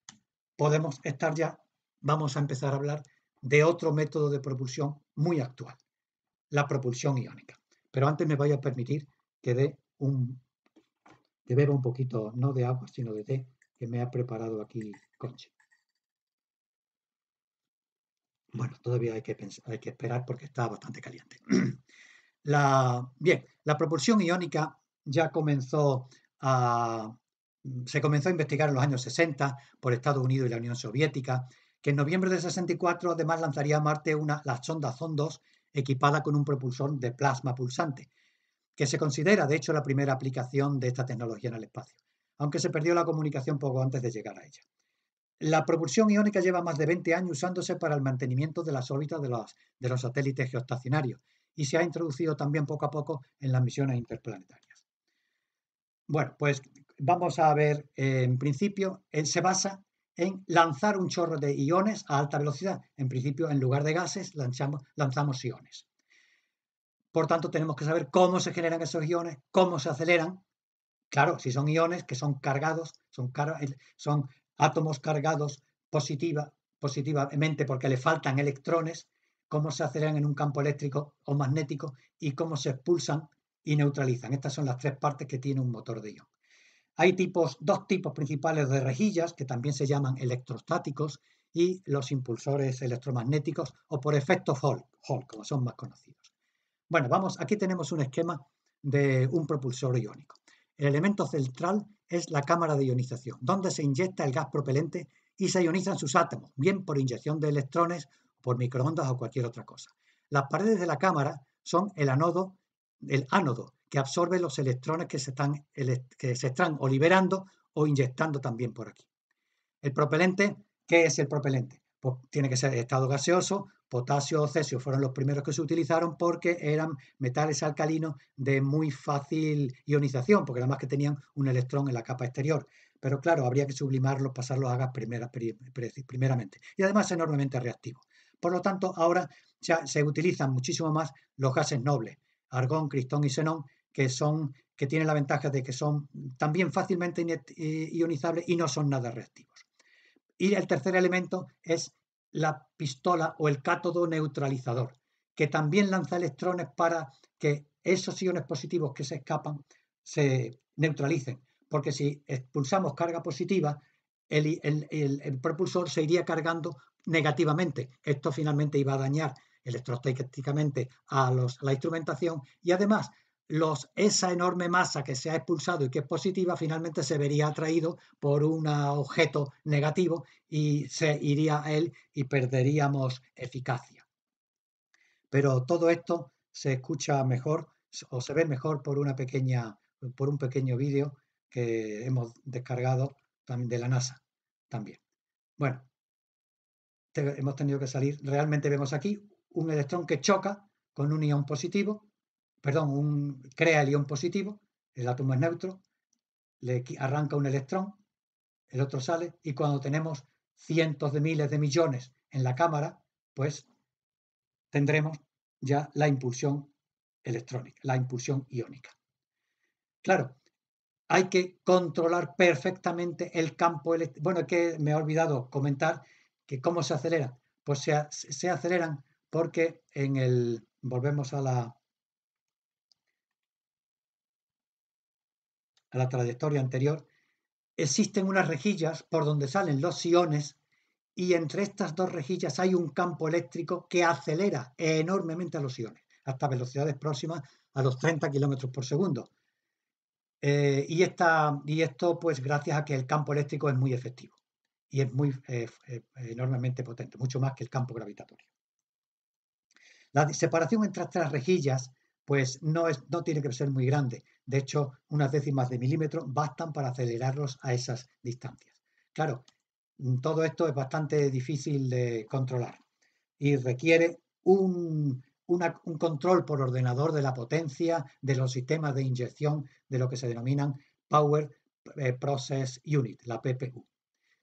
podemos estar ya, vamos a empezar a hablar de otro método de propulsión muy actual, la propulsión iónica. Pero antes me voy a permitir que dé un que beba un poquito, no de agua, sino de té, que me ha preparado aquí Conche. Bueno, todavía hay que, esperar porque está bastante caliente. bien, la propulsión iónica ya comenzó a, se comenzó a investigar en los años 60 por Estados Unidos y la Unión Soviética, que en noviembre del 64 además lanzaría a Marte una, la sonda Zon equipada con un propulsor de plasma pulsante, que se considera de hecho la primera aplicación de esta tecnología en el espacio, aunque se perdió la comunicación poco antes de llegar a ella. La propulsión iónica lleva más de 20 años usándose para el mantenimiento de las órbitas de los, satélites geostacionarios y se ha introducido también poco a poco en las misiones interplanetarias. Bueno, pues vamos a ver, eh, en principio, se basa en lanzar un chorro de iones a alta velocidad. En principio, en lugar de gases, lanzamos iones. Por tanto, tenemos que saber cómo se generan esos iones, cómo se aceleran. Claro, si son iones que son cargados, son, átomos cargados positiva, positivamente porque le faltan electrones, cómo se aceleran en un campo eléctrico o magnético y cómo se expulsan y neutralizan. Estas son las tres partes que tiene un motor de ion. Hay tipos, dos tipos principales de rejillas que también se llaman electrostáticos y los impulsores electromagnéticos o por efecto Hall como son más conocidos. Bueno, vamos, aquí tenemos un esquema de un propulsor iónico. El elemento central es la cámara de ionización, donde se inyecta el gas propelente y se ionizan sus átomos, bien por inyección de electrones, por microondas o cualquier otra cosa. Las paredes de la cámara son el anodo, el ánodo, que absorbe los electrones que se, están, que se están o liberando o inyectando también por aquí. El propelente, ¿qué es el propelente? Pues tiene que ser estado gaseoso potasio o cesio fueron los primeros que se utilizaron porque eran metales alcalinos de muy fácil ionización, porque además que tenían un electrón en la capa exterior. Pero claro, habría que sublimarlos, pasarlos a gas primeramente. Y además enormemente reactivo. Por lo tanto, ahora se utilizan muchísimo más los gases nobles, argón, cristón y xenón, que son que tienen la ventaja de que son también fácilmente ionizables y no son nada reactivos. Y el tercer elemento es la pistola o el cátodo neutralizador, que también lanza electrones para que esos iones positivos que se escapan se neutralicen. Porque si expulsamos carga positiva, el, propulsor se iría cargando negativamente. Esto finalmente iba a dañar electrostáticamente a la instrumentación y además esa enorme masa que se ha expulsado y que es positiva finalmente se vería atraído por un objeto negativo y se iría a él y perderíamos eficacia. Pero todo esto se escucha mejor o se ve mejor por, una pequeña, por un pequeño vídeo que hemos descargado también de la NASA también. Bueno, hemos tenido que salir. Realmente vemos aquí un electrón que choca con un ion positivo perdón, un, crea el ion positivo, el átomo es neutro, le arranca un electrón, el otro sale, y cuando tenemos cientos de miles de millones en la cámara, pues tendremos ya la impulsión electrónica, la impulsión iónica. Claro, hay que controlar perfectamente el campo Bueno, que me he olvidado comentar que cómo se acelera. Pues se aceleran porque en el, volvemos a la, la trayectoria anterior, existen unas rejillas por donde salen los iones y entre estas dos rejillas hay un campo eléctrico que acelera enormemente a los iones, hasta velocidades próximas a los 30 kilómetros por segundo. Eh, y, y esto, pues, gracias a que el campo eléctrico es muy efectivo y es muy eh, eh, enormemente potente, mucho más que el campo gravitatorio. La separación entre estas rejillas pues no, es, no tiene que ser muy grande. De hecho, unas décimas de milímetro bastan para acelerarlos a esas distancias. Claro, mm, todo esto es bastante difícil de controlar y requiere un, un control por ordenador de la potencia de los sistemas de inyección de lo que se denominan Power eh, Process Unit, la PPU.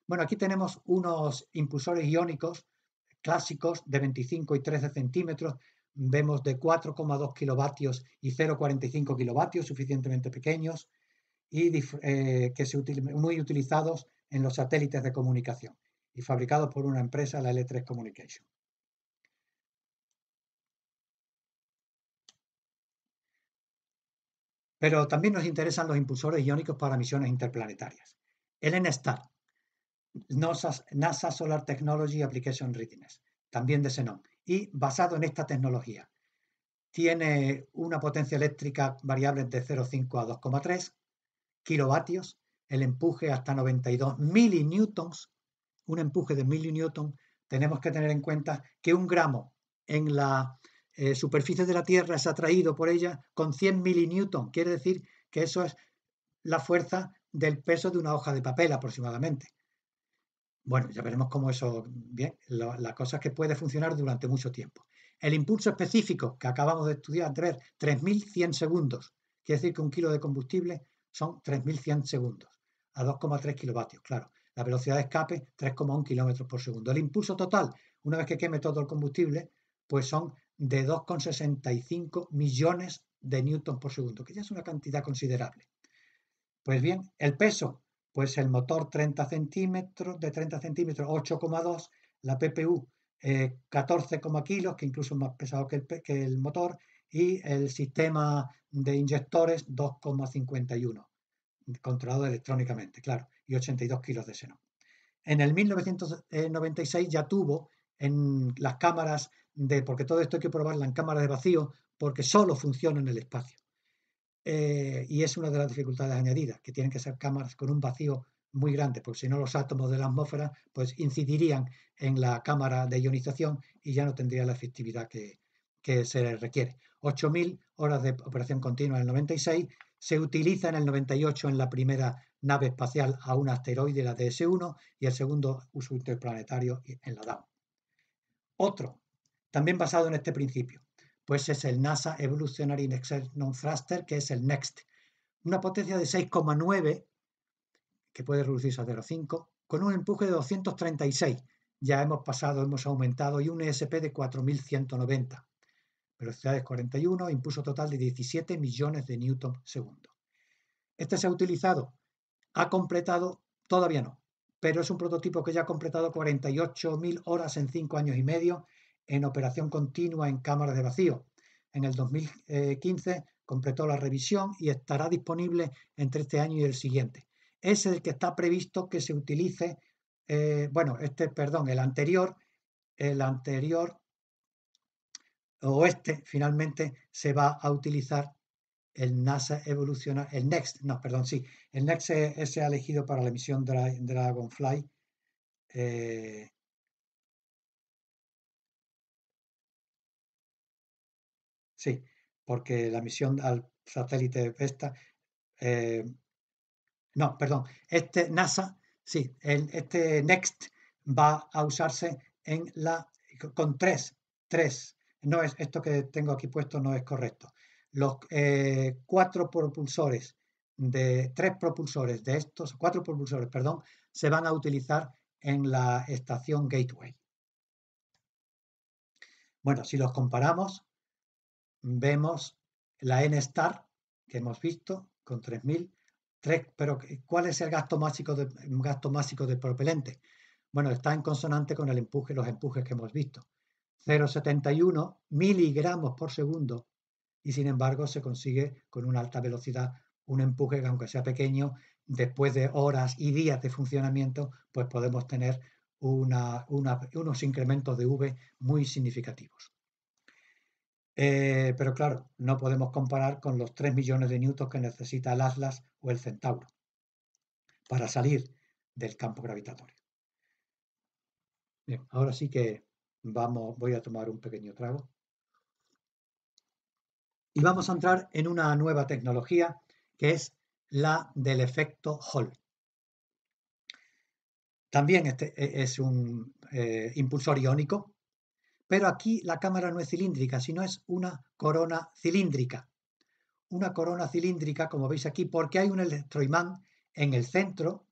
Bueno, aquí tenemos unos impulsores iónicos clásicos de 25 y 13 centímetros vemos de 4,2 kilovatios y 0,45 kilovatios, suficientemente pequeños, y eh, que se muy utilizados en los satélites de comunicación y fabricados por una empresa, la L3 Communication. Pero también nos interesan los impulsores iónicos para misiones interplanetarias. El NSTAR, NASA, Solar Technology Application Readiness, también de Xenon, y basado en esta tecnología. Tiene una potencia eléctrica variable de 0,5 a 2,3 kilovatios, el empuje hasta 92 milinewtons, un empuje de milinewton. Tenemos que tener en cuenta que un gramo en la eh, superficie de la Tierra es atraído por ella con 100 milinewton, quiere decir que eso es la fuerza del peso de una hoja de papel aproximadamente. Bueno, ya veremos cómo eso, bien, la cosa es que puede funcionar durante mucho tiempo. El impulso específico que acabamos de estudiar, de 3.100 segundos. Quiere decir que un kilo de combustible son 3.100 segundos, a 2,3 kilovatios, claro. La velocidad de escape, 3,1 kilómetros por segundo. El impulso total, una vez que queme todo el combustible, pues son de 2,65 millones de newtons por segundo, que ya es una cantidad considerable. Pues bien, el peso, pues el motor 30 centímetros, de 30 centímetros 8,2, la PPU 14, eh, kilos, que incluso es más pesado que el, motor, y el sistema de inyectores 2,51, controlado electrónicamente, claro, y 82 kilos de seno. En el 1996 ya tuvo en las cámaras de, porque todo esto hay que probarla en cámaras de vacío, porque solo funciona en el espacio. Eh, y es una de las dificultades añadidas, que tienen que ser cámaras con un vacío muy grande, porque si no los átomos de la atmósfera pues incidirían en la cámara de ionización y ya no tendría la efectividad que, que se requiere. 8.000 horas de operación continua en el 96, se utiliza en el 98 en la primera nave espacial a un asteroide, la DS-1, y el segundo uso interplanetario en la DAO. Otro, también basado en este principio, pues es el NASA Evolutionary non Thruster, que es el NEXT. Una potencia de 6,9, que puede reducirse a 0,5, con un empuje de 236. Ya hemos pasado, hemos aumentado, y un ESP de 4.190. Velocidades 41, impulso total de 17 millones de newton segundo. Este se ha utilizado, ha completado, todavía no, pero es un prototipo que ya ha completado 48.000 horas en 5 años y medio en operación continua en cámaras de vacío. En el 2015 completó la revisión y estará disponible entre este año y el siguiente. Es el que está previsto que se utilice, eh, bueno, este, perdón, el anterior, el anterior o este finalmente se va a utilizar el NASA evoluciona el Next, no, perdón, sí, el Next se, ha elegido para la misión Dragonfly eh, Sí, porque la misión al satélite Vesta, eh, no, perdón, este NASA, sí, este Next va a usarse en la con tres, tres. No es esto que tengo aquí puesto no es correcto. Los eh, cuatro propulsores de tres propulsores de estos cuatro propulsores, perdón, se van a utilizar en la estación Gateway. Bueno, si los comparamos, vemos la N-Star que hemos visto con 3.000. pero eh, ¿cuál es el gasto mágico de, gasto del propelente? Bueno, está en consonante con el empuje, los empujes que hemos visto. 0,71 miligramos por segundo y sin embargo se consigue con una alta velocidad un empuje que aunque sea pequeño, después de horas y días de funcionamiento, pues podemos tener unos incrementos de V muy significativos. Eh, pero claro, no podemos comparar con los 3 millones de newtons que necesita el Atlas o el Centauro para salir del campo gravitatorio. ahora sí que vamos, voy a tomar un pequeño trago. Y vamos a entrar en una nueva tecnología que es la del efecto Hall. También este e, es un eh, impulsor iónico pero aquí la cámara no es cilíndrica, sino es una corona cilíndrica. Una corona cilíndrica, como veis aquí, porque hay un electroimán en el centro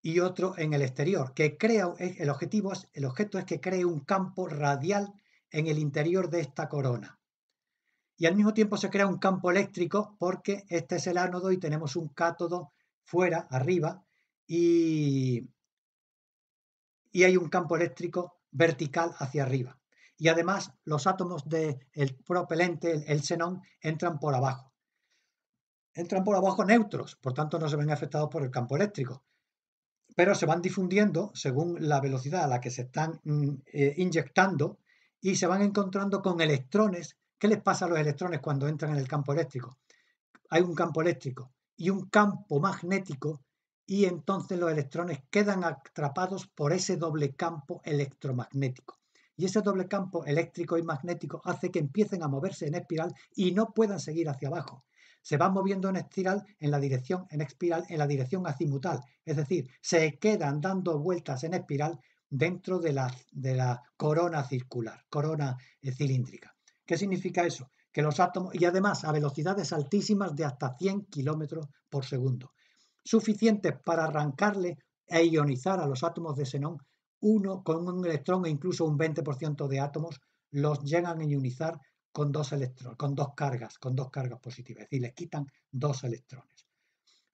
y otro en el exterior, que crea, el es, el objeto es que cree un campo radial en el interior de esta corona. Y al mismo tiempo se crea un campo eléctrico porque este es el ánodo y tenemos un cátodo fuera, arriba, y hay un campo eléctrico vertical hacia arriba y además los átomos del el propelente, el xenón, entran por abajo. Entran por abajo neutros, por tanto no se ven afectados por el campo eléctrico, pero se van difundiendo según la velocidad a la que se están mm, eh, inyectando y se van encontrando con electrones. ¿Qué les pasa a los electrones cuando entran en el campo eléctrico? Hay un campo eléctrico y un campo magnético y entonces los electrones quedan atrapados por ese doble campo electromagnético y ese doble campo eléctrico y magnético hace que empiecen a moverse en espiral y no puedan seguir hacia abajo. Se van moviendo en espiral en la dirección en espiral en la dirección azimutal, es decir, se quedan dando vueltas en espiral dentro de la, de la corona circular, corona eh, cilíndrica. ¿Qué significa eso? Que los átomos, y además a velocidades altísimas de hasta 100 kilómetros por segundo, suficientes para arrancarle e ionizar a los átomos de xenón uno con un electrón e incluso un 20% de átomos los llegan a ionizar con dos, electrones, con dos cargas, con dos cargas positivas, es decir, les quitan dos electrones.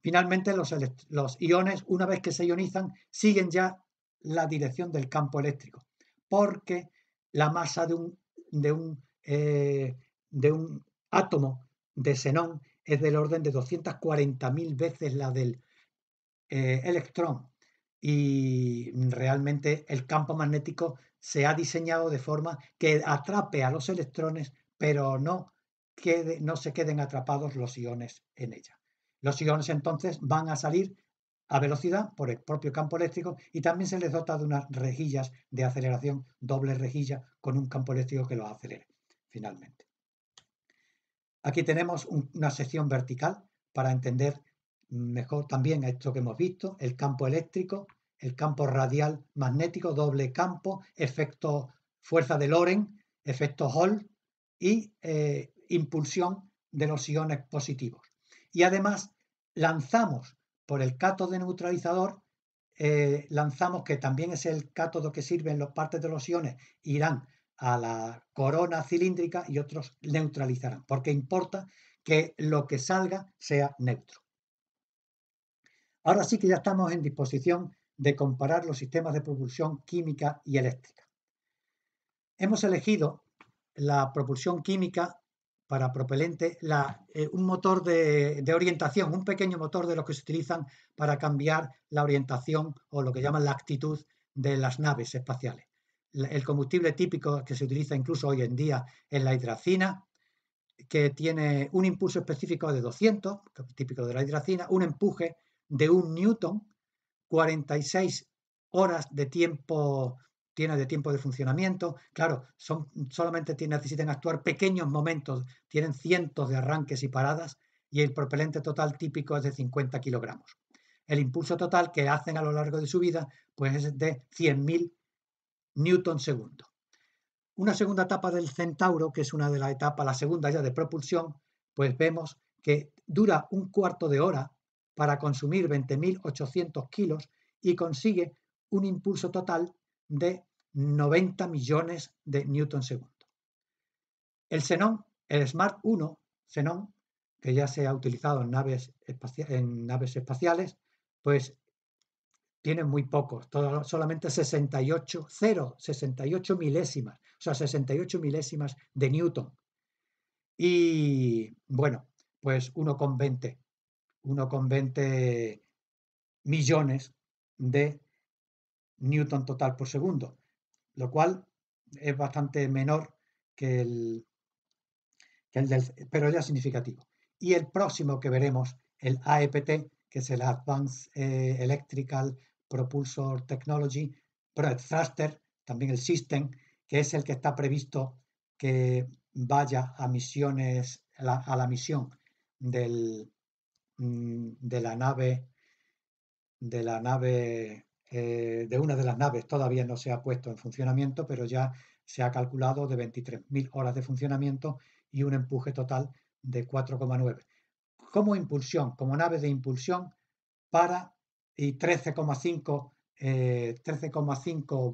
Finalmente, los, los iones, una vez que se ionizan, siguen ya la dirección del campo eléctrico, porque la masa de un, de un, eh, átomo de xenón es del orden de 240.000 veces la del eh, electrón, y realmente el campo magnético se ha diseñado de forma que atrape a los electrones, pero no, no se queden atrapados los iones en ella. Los iones entonces van a salir a velocidad por el propio campo eléctrico y también se les dota de unas rejillas de aceleración, doble rejilla, con un campo eléctrico que los acelere finalmente. Aquí tenemos una sección vertical para entender mejor también a esto que hemos visto, el campo eléctrico, el campo radial magnético, doble campo, efecto fuerza de Lorentz, efecto Hall y eh, impulsión de los iones positivos. Y además lanzamos por el cátodo neutralizador, eh, lanzamos que también es el cátodo que sirve en las partes de los iones, irán a la corona cilíndrica y otros neutralizarán, porque importa que lo que salga sea neutro. Ahora sí que ya estamos en disposición de comparar los sistemas de propulsión química y eléctrica. Hemos elegido la propulsión química para propelente, eh, un motor de, de, orientación, un pequeño motor de los que se utilizan para cambiar la orientación o lo que llaman la actitud de las naves espaciales. El combustible típico que se utiliza incluso hoy en día es la hidracina, que tiene un impulso específico de 200, típico de la hidracina, un empuje de un newton, 46 horas de tiempo tiene de tiempo de funcionamiento. Claro, son, solamente necesitan actuar pequeños momentos, tienen cientos de arranques y paradas y el propelente total típico es de 50 kilogramos. El impulso total que hacen a lo largo de su vida pues es de 100.000 newton segundo. Una segunda etapa del Centauro, que es una de las etapas, la segunda ya de propulsión, pues vemos que dura un cuarto de hora para consumir 20.800 kilos y consigue un impulso total de 90 millones de newton segundo. El Xenon, el Smart 1 Xenon, que ya se ha utilizado en naves, en naves espaciales, pues tiene muy pocos, solamente 68, 0, 68 milésimas, o sea, 68 milésimas de newton. Y bueno, pues 1,20 1,20 millones de newton total por segundo, lo cual es bastante menor que el, que del, pero ya significativo. Y el próximo que veremos, el AEPT, que es el Advanced eh, Electrical Propulsor Technology, Thruster, también el System, que es el que está previsto que vaya a misiones, a la misión del, Mm, de la nave, de la nave, eh, de una de las naves todavía no se ha puesto en funcionamiento, pero ya se ha calculado de 23.000 horas de funcionamiento y un empuje total de 4,9. Como impulsión, como nave de impulsión para y 13,5 13,5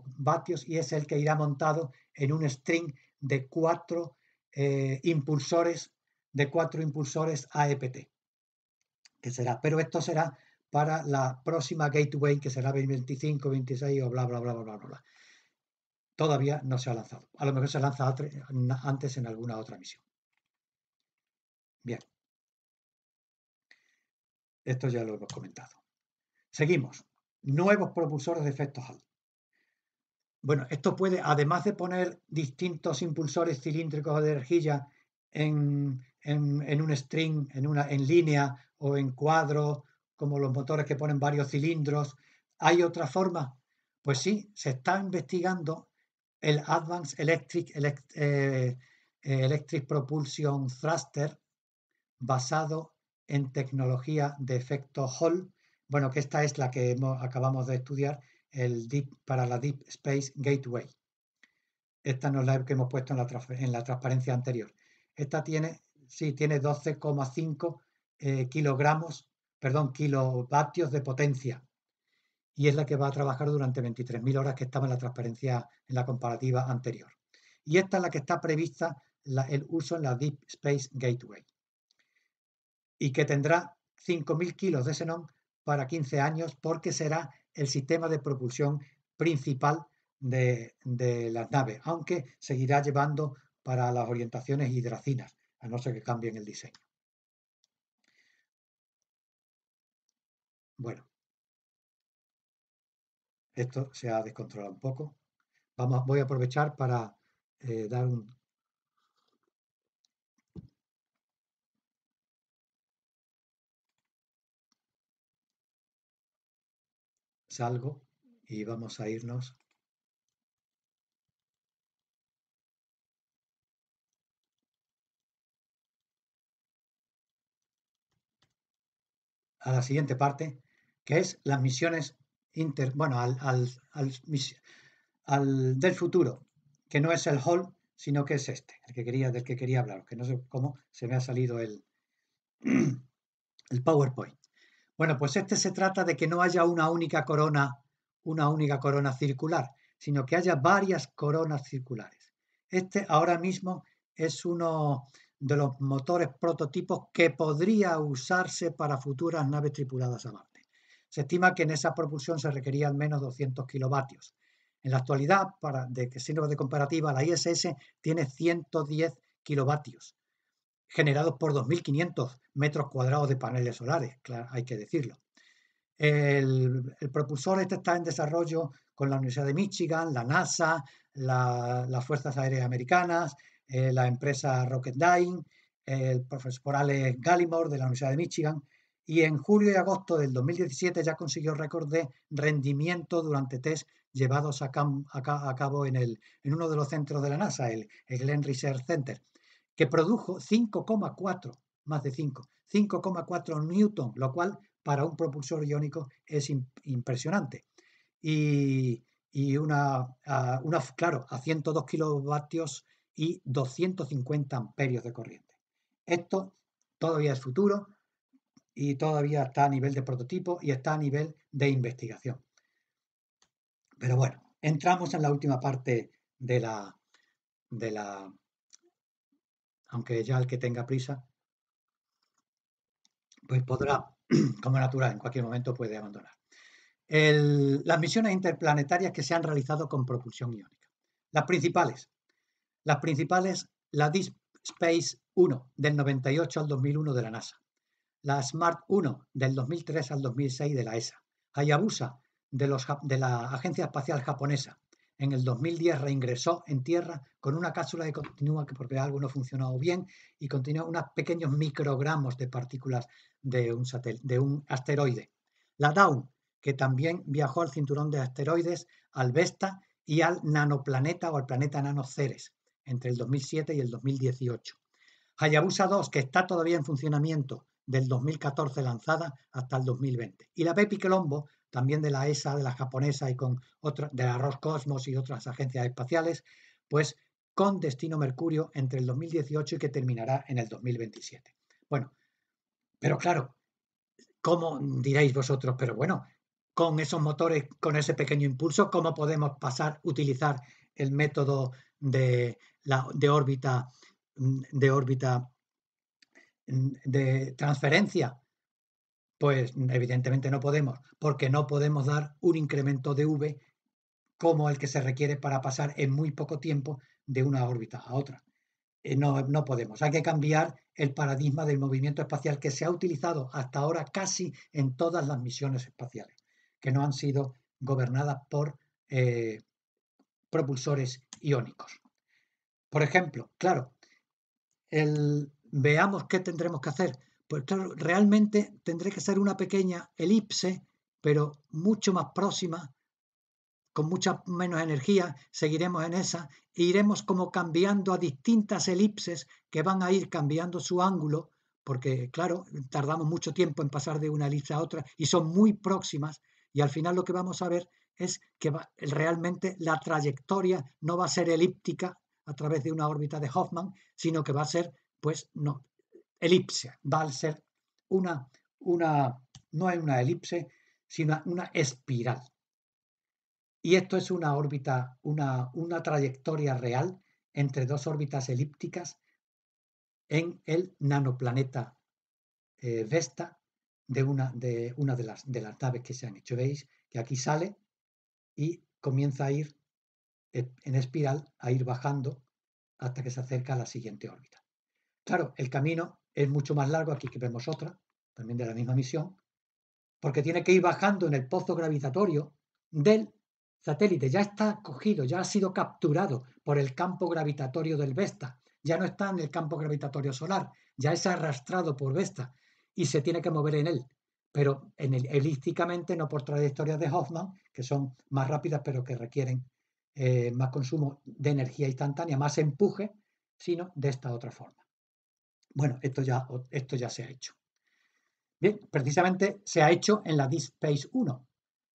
eh, vatios y es el que irá montado en un string de cuatro eh, impulsores de cuatro impulsores AEPT que será, pero esto será para la próxima gateway que será 2025, 26 o bla, bla, bla, bla, bla, bla. Todavía no se ha lanzado. A lo mejor se lanza antes en alguna otra misión. Bien. Esto ya lo hemos comentado. Seguimos. Nuevos propulsores de efectos altos. Bueno, esto puede, además de poner distintos impulsores cilíndricos de rejilla en, en, un string, en, una, en línea o en cuadros como los motores que ponen varios cilindros. ¿Hay otra forma? Pues sí, se está investigando el Advanced Electric, eh, eh, Electric Propulsion Thruster basado en tecnología de efecto Hall. Bueno, que esta es la que acabamos de estudiar el Deep, para la Deep Space Gateway. Esta no es la que hemos puesto en la, en la transparencia anterior. Esta tiene, sí, tiene 12,5 eh, kilogramos, perdón, kilovatios de potencia. Y es la que va a trabajar durante 23.000 horas que estaba en la transparencia, en la comparativa anterior. Y esta es la que está prevista el uso en la Deep Space Gateway. Y que tendrá 5.000 kilos de xenón para 15 años porque será el sistema de propulsión principal de, de las naves, aunque seguirá llevando para las orientaciones hidracinas, a no ser que cambien el diseño. Bueno, esto se ha descontrolado un poco. Vamos, voy a aprovechar para eh, dar un... Salgo y vamos a irnos a la siguiente parte que es las misiones inter, al, del futuro, que no es el hall, sino que es este, el que quería, del que quería hablar, que no sé cómo se me ha salido el, el PowerPoint. Bueno, pues este se trata de que no haya una única corona, una única corona circular, sino que haya varias coronas circulares. Este ahora mismo es uno de los motores prototipos que podría usarse para futuras naves tripuladas a se estima que en esa propulsión se requería al menos 200 kilovatios. En la actualidad, para de que sirva de comparativa, la ISS tiene 110 kilovatios generados por 2.500 metros cuadrados de paneles solares, hay que decirlo. El, propulsor este está en desarrollo con la Universidad de Michigan, la NASA, las Fuerzas Aéreas Americanas, eh, la empresa Rocketdyne, el profesor Alex Gallimore de la Universidad de Michigan, y en julio y agosto del 2017 ya consiguió récord de rendimiento durante test llevados a, cabo en, uno de los centros de la NASA, el, Glenn Research Center, que produjo 5,4, más de 5, 5,4 newton, lo cual para un propulsor iónico es impresionante. Y, una, una, claro, a 102 kilovatios y 250 amperios de corriente. Esto todavía es futuro, y todavía está a nivel de prototipo y está a nivel de investigación. Pero bueno, entramos en la última parte de la, de la aunque ya el que tenga prisa, pues podrá, como natural, en cualquier momento puede abandonar. las misiones interplanetarias que se han realizado con propulsión iónica. Las principales. Las principales, la Deep Space 1 del 98 al 2001 de la NASA la Smart 1 del 2003 al 2006 de la ESA, Hayabusa de, los, de la Agencia Espacial Japonesa. En el 2010 reingresó en Tierra con una cápsula que continúa, porque algo no funcionaba bien, y continuó unos pequeños microgramos de partículas de un, satel, de un asteroide. La Dawn, que también viajó al cinturón de asteroides, al Vesta y al nanoplaneta o al planeta Nano Ceres, entre el 2007 y el 2018. Hayabusa 2, que está todavía en funcionamiento del 2014 lanzada hasta el 2020. Y la Pepi Colombo, también de la ESA, de la japonesa y con otra, de la Roscosmos y otras agencias espaciales, pues con destino Mercurio entre el 2018 y que terminará en el 2027. Bueno, pero claro, ¿cómo diréis vosotros? Pero bueno, con esos motores, con ese pequeño impulso, ¿cómo podemos pasar, utilizar el método de, la, de órbita, de órbita de transferencia? Pues evidentemente no podemos, porque no podemos dar un incremento de V como el que se requiere para pasar en muy poco tiempo de una órbita a otra. Eh, no, no podemos. Hay que cambiar el paradigma del movimiento espacial que se ha utilizado hasta ahora casi en todas las misiones espaciales, que no han sido gobernadas por eh, propulsores iónicos. Por ejemplo, claro, el, veamos qué tendremos que hacer. Pues claro, realmente tendré que ser una pequeña elipse, pero mucho más próxima, con mucha menos energía, seguiremos en esa, e iremos como cambiando a distintas elipses que van a ir cambiando su ángulo, porque claro, tardamos mucho tiempo en pasar de una elipse a otra y son muy próximas, y al final lo que vamos a ver es que realmente la trayectoria no va a ser elíptica a través de una órbita de Hoffman, sino que va a ser pues no, elipse va a ser una, una no es una elipse, sino una espiral. Y esto es una órbita, una, una trayectoria real entre dos órbitas elípticas en el nanoplaneta eh, Vesta de una, de, una de, las, de las naves que se han hecho. Veis que aquí sale y comienza a ir en espiral, a ir bajando hasta que se acerca a la siguiente órbita. Claro, el camino es mucho más largo, aquí que vemos otra, también de la misma misión, porque tiene que ir bajando en el pozo gravitatorio del satélite. Ya está cogido, ya ha sido capturado por el campo gravitatorio del Vesta. Ya no está en el campo gravitatorio solar, ya es arrastrado por Vesta y se tiene que mover en él. Pero en el, elípticamente, no por trayectorias de Hoffman, que son más rápidas pero que requieren eh, más consumo de energía instantánea, más empuje, sino de esta otra forma. Bueno, esto ya, esto ya se ha hecho. Bien, precisamente se ha hecho en la Deep Space 1,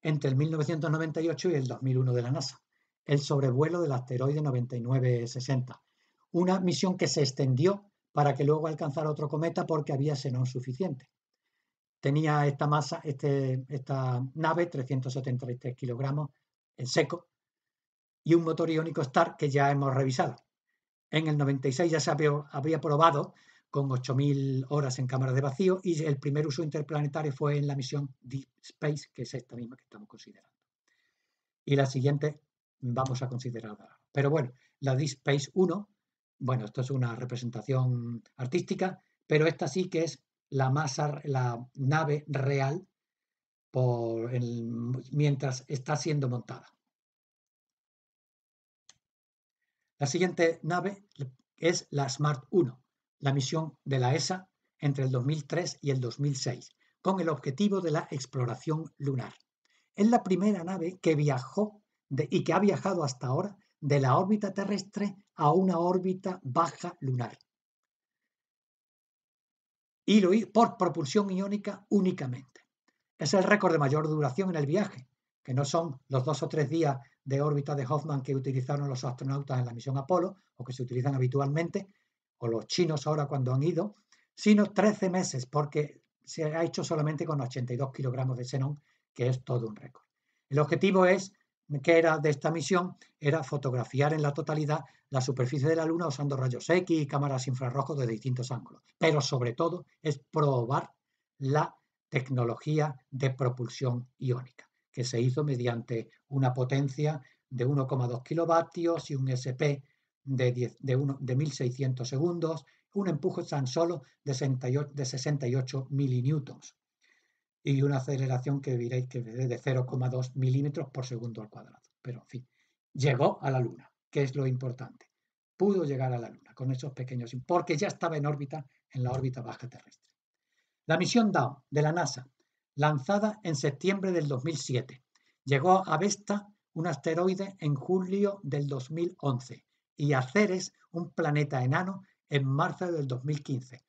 entre el 1998 y el 2001 de la NASA, el sobrevuelo del asteroide 9960, una misión que se extendió para que luego alcanzara otro cometa porque había xenón suficiente. Tenía esta masa, este, esta nave, 373 kilogramos en seco, y un motor iónico Star que ya hemos revisado. En el 96 ya se había probado con 8.000 horas en cámara de vacío y el primer uso interplanetario fue en la misión Deep Space, que es esta misma que estamos considerando. Y la siguiente vamos a considerar Pero bueno, la Deep Space 1, bueno, esto es una representación artística, pero esta sí que es la masa, la nave real mientras está siendo montada. La siguiente nave es la Smart 1 la misión de la ESA entre el 2003 y el 2006, con el objetivo de la exploración lunar. Es la primera nave que viajó y que ha viajado hasta ahora de la órbita terrestre a una órbita baja lunar. Y lo por propulsión iónica únicamente. Es el récord de mayor duración en el viaje, que no son los dos o tres días de órbita de Hoffman que utilizaron los astronautas en la misión Apolo o que se utilizan habitualmente, o los chinos ahora cuando han ido, sino 13 meses, porque se ha hecho solamente con 82 kilogramos de xenón, que es todo un récord. El objetivo es que era de esta misión era fotografiar en la totalidad la superficie de la Luna usando rayos X y cámaras infrarrojos de distintos ángulos. Pero sobre todo es probar la tecnología de propulsión iónica, que se hizo mediante una potencia de 1,2 kilovatios y un SP de, 10, de, de 1600 segundos, un empuje tan solo de 68, de 68 milinewtons y una aceleración que diréis que es de 0,2 milímetros por segundo al cuadrado. Pero en fin, llegó a la Luna, que es lo importante. Pudo llegar a la Luna con esos pequeños, porque ya estaba en órbita, en la órbita baja terrestre. La misión DAO de la NASA, lanzada en septiembre del 2007, llegó a Vesta, un asteroide, en julio del 2011 y es un planeta enano, en marzo del 2015.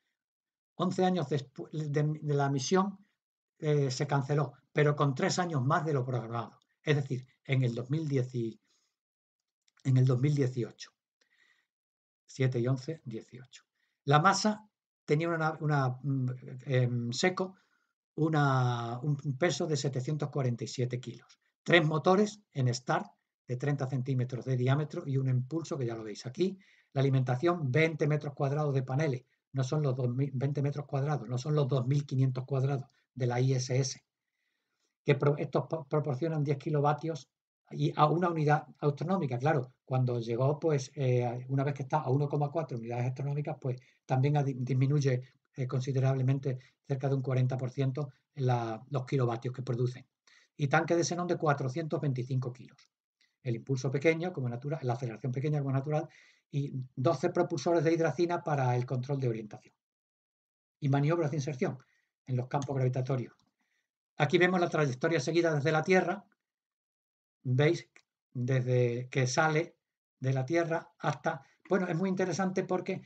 11 años después de, la misión eh, se canceló, pero con tres años más de lo programado, es decir, en el, 2010 en el 2018. 7 y 11, 18. La masa tenía una, mm, em, seco un peso de 747 kilos, tres motores en Start de 30 centímetros de diámetro y un impulso, que ya lo veis aquí. La alimentación, 20 metros cuadrados de paneles, no son los 20 metros cuadrados, no son los 2.500 cuadrados de la ISS, que estos proporcionan 10 kilovatios y a una unidad astronómica, claro, cuando llegó, pues eh, una vez que está a 1,4 unidades astronómicas, pues también disminuye eh, considerablemente, cerca de un 40%, los kilovatios que producen. Y tanque de xenón de 425 kilos el impulso pequeño como natural, la aceleración pequeña como natural, y 12 propulsores de hidracina para el control de orientación. Y maniobras de inserción en los campos gravitatorios. Aquí vemos la trayectoria seguida desde la Tierra. Veis desde que sale de la Tierra hasta... Bueno, es muy interesante porque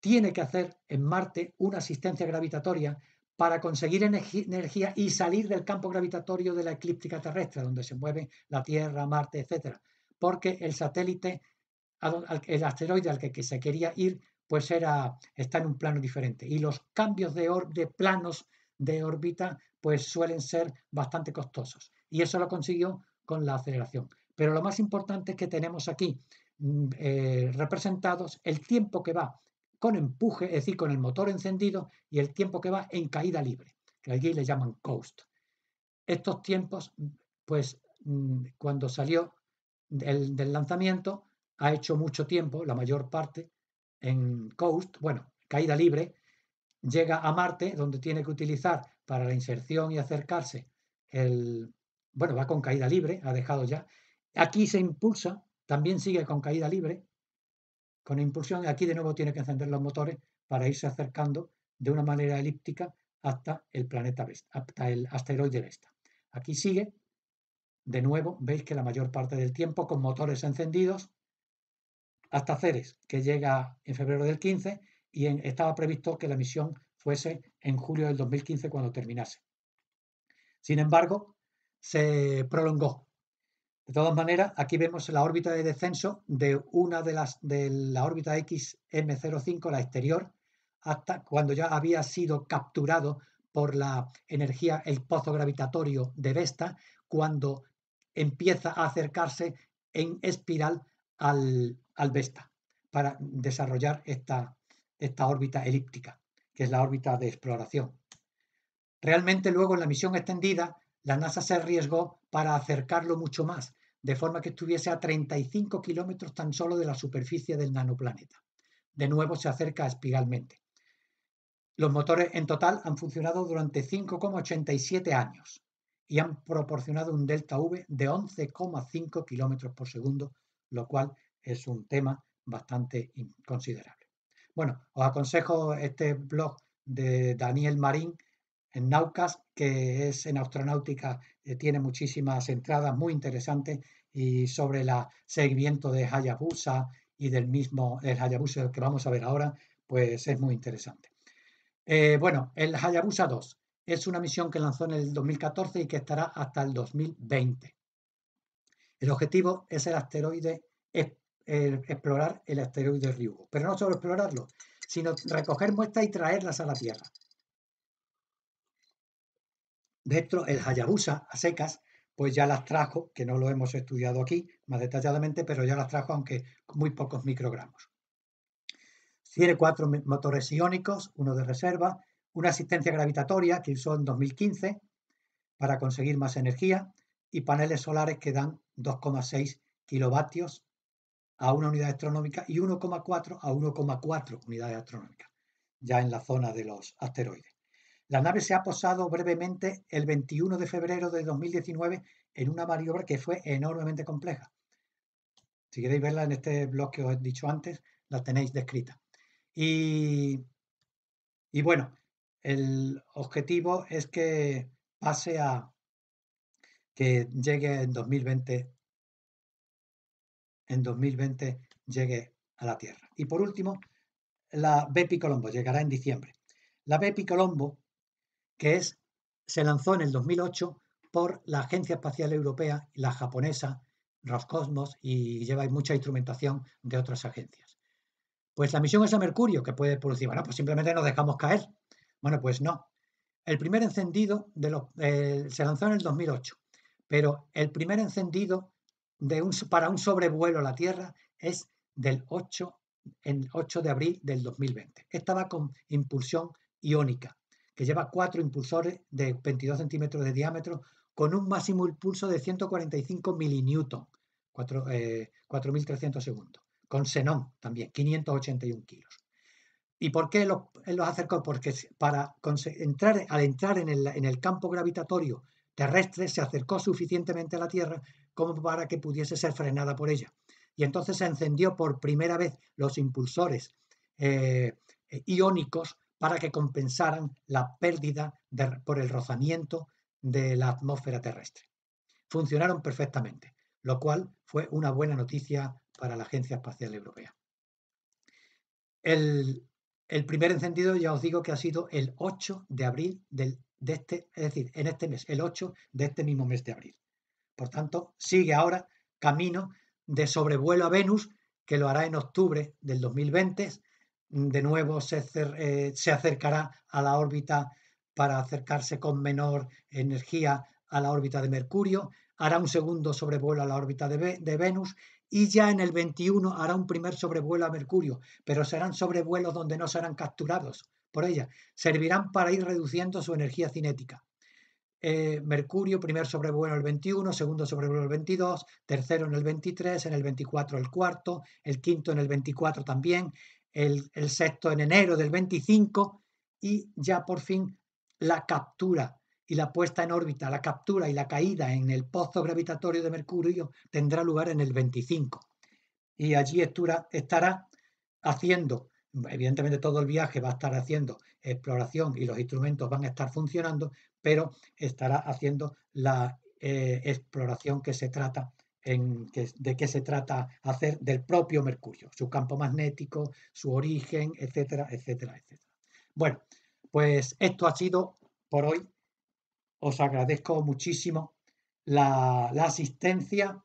tiene que hacer en Marte una asistencia gravitatoria para conseguir energía y salir del campo gravitatorio de la eclíptica terrestre, donde se mueven la Tierra, Marte, etcétera. Porque el satélite, el asteroide al que se quería ir, pues era, está en un plano diferente. Y los cambios de, planos de órbita, pues suelen ser bastante costosos. Y eso lo consiguió con la aceleración. Pero lo más importante es que tenemos aquí mm, eh, representados el tiempo que va con empuje, es decir, con el motor encendido y el tiempo que va en caída libre, que aquí le llaman coast. Estos tiempos, pues mm, cuando salió del, del lanzamiento, ha hecho mucho tiempo, la mayor parte, en coast, bueno, caída libre, llega a Marte, donde tiene que utilizar para la inserción y acercarse el, bueno, va con caída libre, ha dejado ya. Aquí se impulsa, también sigue con caída libre, con impulsión. Aquí de nuevo tiene que encender los motores para irse acercando de una manera elíptica hasta el planeta Vesta, hasta el asteroide Vesta. Aquí sigue, de nuevo, veis que la mayor parte del tiempo con motores encendidos, hasta Ceres, que llega en febrero del 15, y estaba previsto que la misión fuese en julio del 2015 cuando terminase. Sin embargo, se prolongó de todas maneras, aquí vemos la órbita de descenso de una de las de la órbita XM05, la exterior, hasta cuando ya había sido capturado por la energía, el pozo gravitatorio de Vesta, cuando empieza a acercarse en espiral al, al Vesta para desarrollar esta, esta órbita elíptica, que es la órbita de exploración. Realmente luego en la misión extendida la NASA se arriesgó para acercarlo mucho más, de forma que estuviese a 35 kilómetros tan solo de la superficie del nanoplaneta. De nuevo se acerca espiralmente. Los motores en total han funcionado durante 5,87 años y han proporcionado un delta V de 11,5 kilómetros por segundo, lo cual es un tema bastante considerable. Bueno, os aconsejo este blog de Daniel Marín en Naukas, que es en astronáutica, eh, tiene muchísimas entradas muy interesantes y sobre el seguimiento de Hayabusa y del mismo el Hayabusa que vamos a ver ahora, pues es muy interesante. Eh, bueno, el Hayabusa 2 es una misión que lanzó en el 2014 y que estará hasta el 2020. El objetivo es el asteroide, eh, explorar el asteroide Ryugu, pero no solo explorarlo, sino recoger muestras y traerlas a la Tierra dentro el Hayabusa a secas, pues ya las trajo, que no lo hemos estudiado aquí más detalladamente, pero ya las trajo aunque muy pocos microgramos. Tiene cuatro motores iónicos, uno de reserva, una asistencia gravitatoria que usó en 2015 para conseguir más energía y paneles solares que dan 2,6 kilovatios a una unidad astronómica y 1,4 a 1,4 unidades astronómicas, ya en la zona de los asteroides. La nave se ha posado brevemente el 21 de febrero de 2019 en una maniobra que fue enormemente compleja. Si queréis verla en este blog que os he dicho antes, la tenéis descrita. Y, y bueno, el objetivo es que pase a que llegue en 2020 en 2020 llegue a la Tierra. Y por último, la Bepi Colombo llegará en diciembre. La Bepi Colombo que es, se lanzó en el 2008 por la Agencia Espacial Europea, la japonesa, Roscosmos, y lleva mucha instrumentación de otras agencias. Pues la misión es a Mercurio, que puede producir, bueno, pues simplemente nos dejamos caer. Bueno, pues no. El primer encendido de eh, se lanzó en el 2008, pero el primer encendido para un sobrevuelo a la Tierra es del 8, 8 de abril del 2020. Estaba con impulsión iónica, que lleva cuatro impulsores de 22 centímetros de diámetro con un máximo impulso de 145 milinewton, 4.300 eh, segundos, con xenón también, 581 kilos. ¿Y por qué los, acercó? Porque para entrar, al entrar en el, campo gravitatorio terrestre se acercó suficientemente a la Tierra como para que pudiese ser frenada por ella. Y entonces se encendió por primera vez los impulsores eh, eh, iónicos para que compensaran la pérdida por el rozamiento de la atmósfera terrestre. Funcionaron perfectamente, lo cual fue una buena noticia para la Agencia Espacial Europea. El, primer encendido, ya os digo que ha sido el 8 de abril del, de este, es decir, en este mes, el 8 de este mismo mes de abril. Por tanto, sigue ahora camino de sobrevuelo a Venus, que lo hará en octubre del 2020 de nuevo eh, se, acercará a la órbita para acercarse con menor energía a la órbita de Mercurio, hará un segundo sobrevuelo a la órbita de, Venus y ya en el 21 hará un primer sobrevuelo a Mercurio, pero serán sobrevuelos donde no serán capturados por ella, servirán para ir reduciendo su energía cinética. Eh, Mercurio, primer sobrevuelo el 21, segundo sobrevuelo el 22, tercero en el 23, en el 24 el cuarto, el quinto en el 24 también, el, sexto en enero del 25 y ya por fin la captura y la puesta en órbita, la captura y la caída en el pozo gravitatorio de Mercurio tendrá lugar en el 25. Y allí estura, estará haciendo, evidentemente todo el viaje va a estar haciendo exploración y los instrumentos van a estar funcionando, pero estará haciendo la eh, exploración que se trata en de qué se trata hacer del propio Mercurio, su campo magnético, su origen, etcétera, etcétera, etcétera. Bueno, pues esto ha sido por hoy. Os agradezco muchísimo la, la asistencia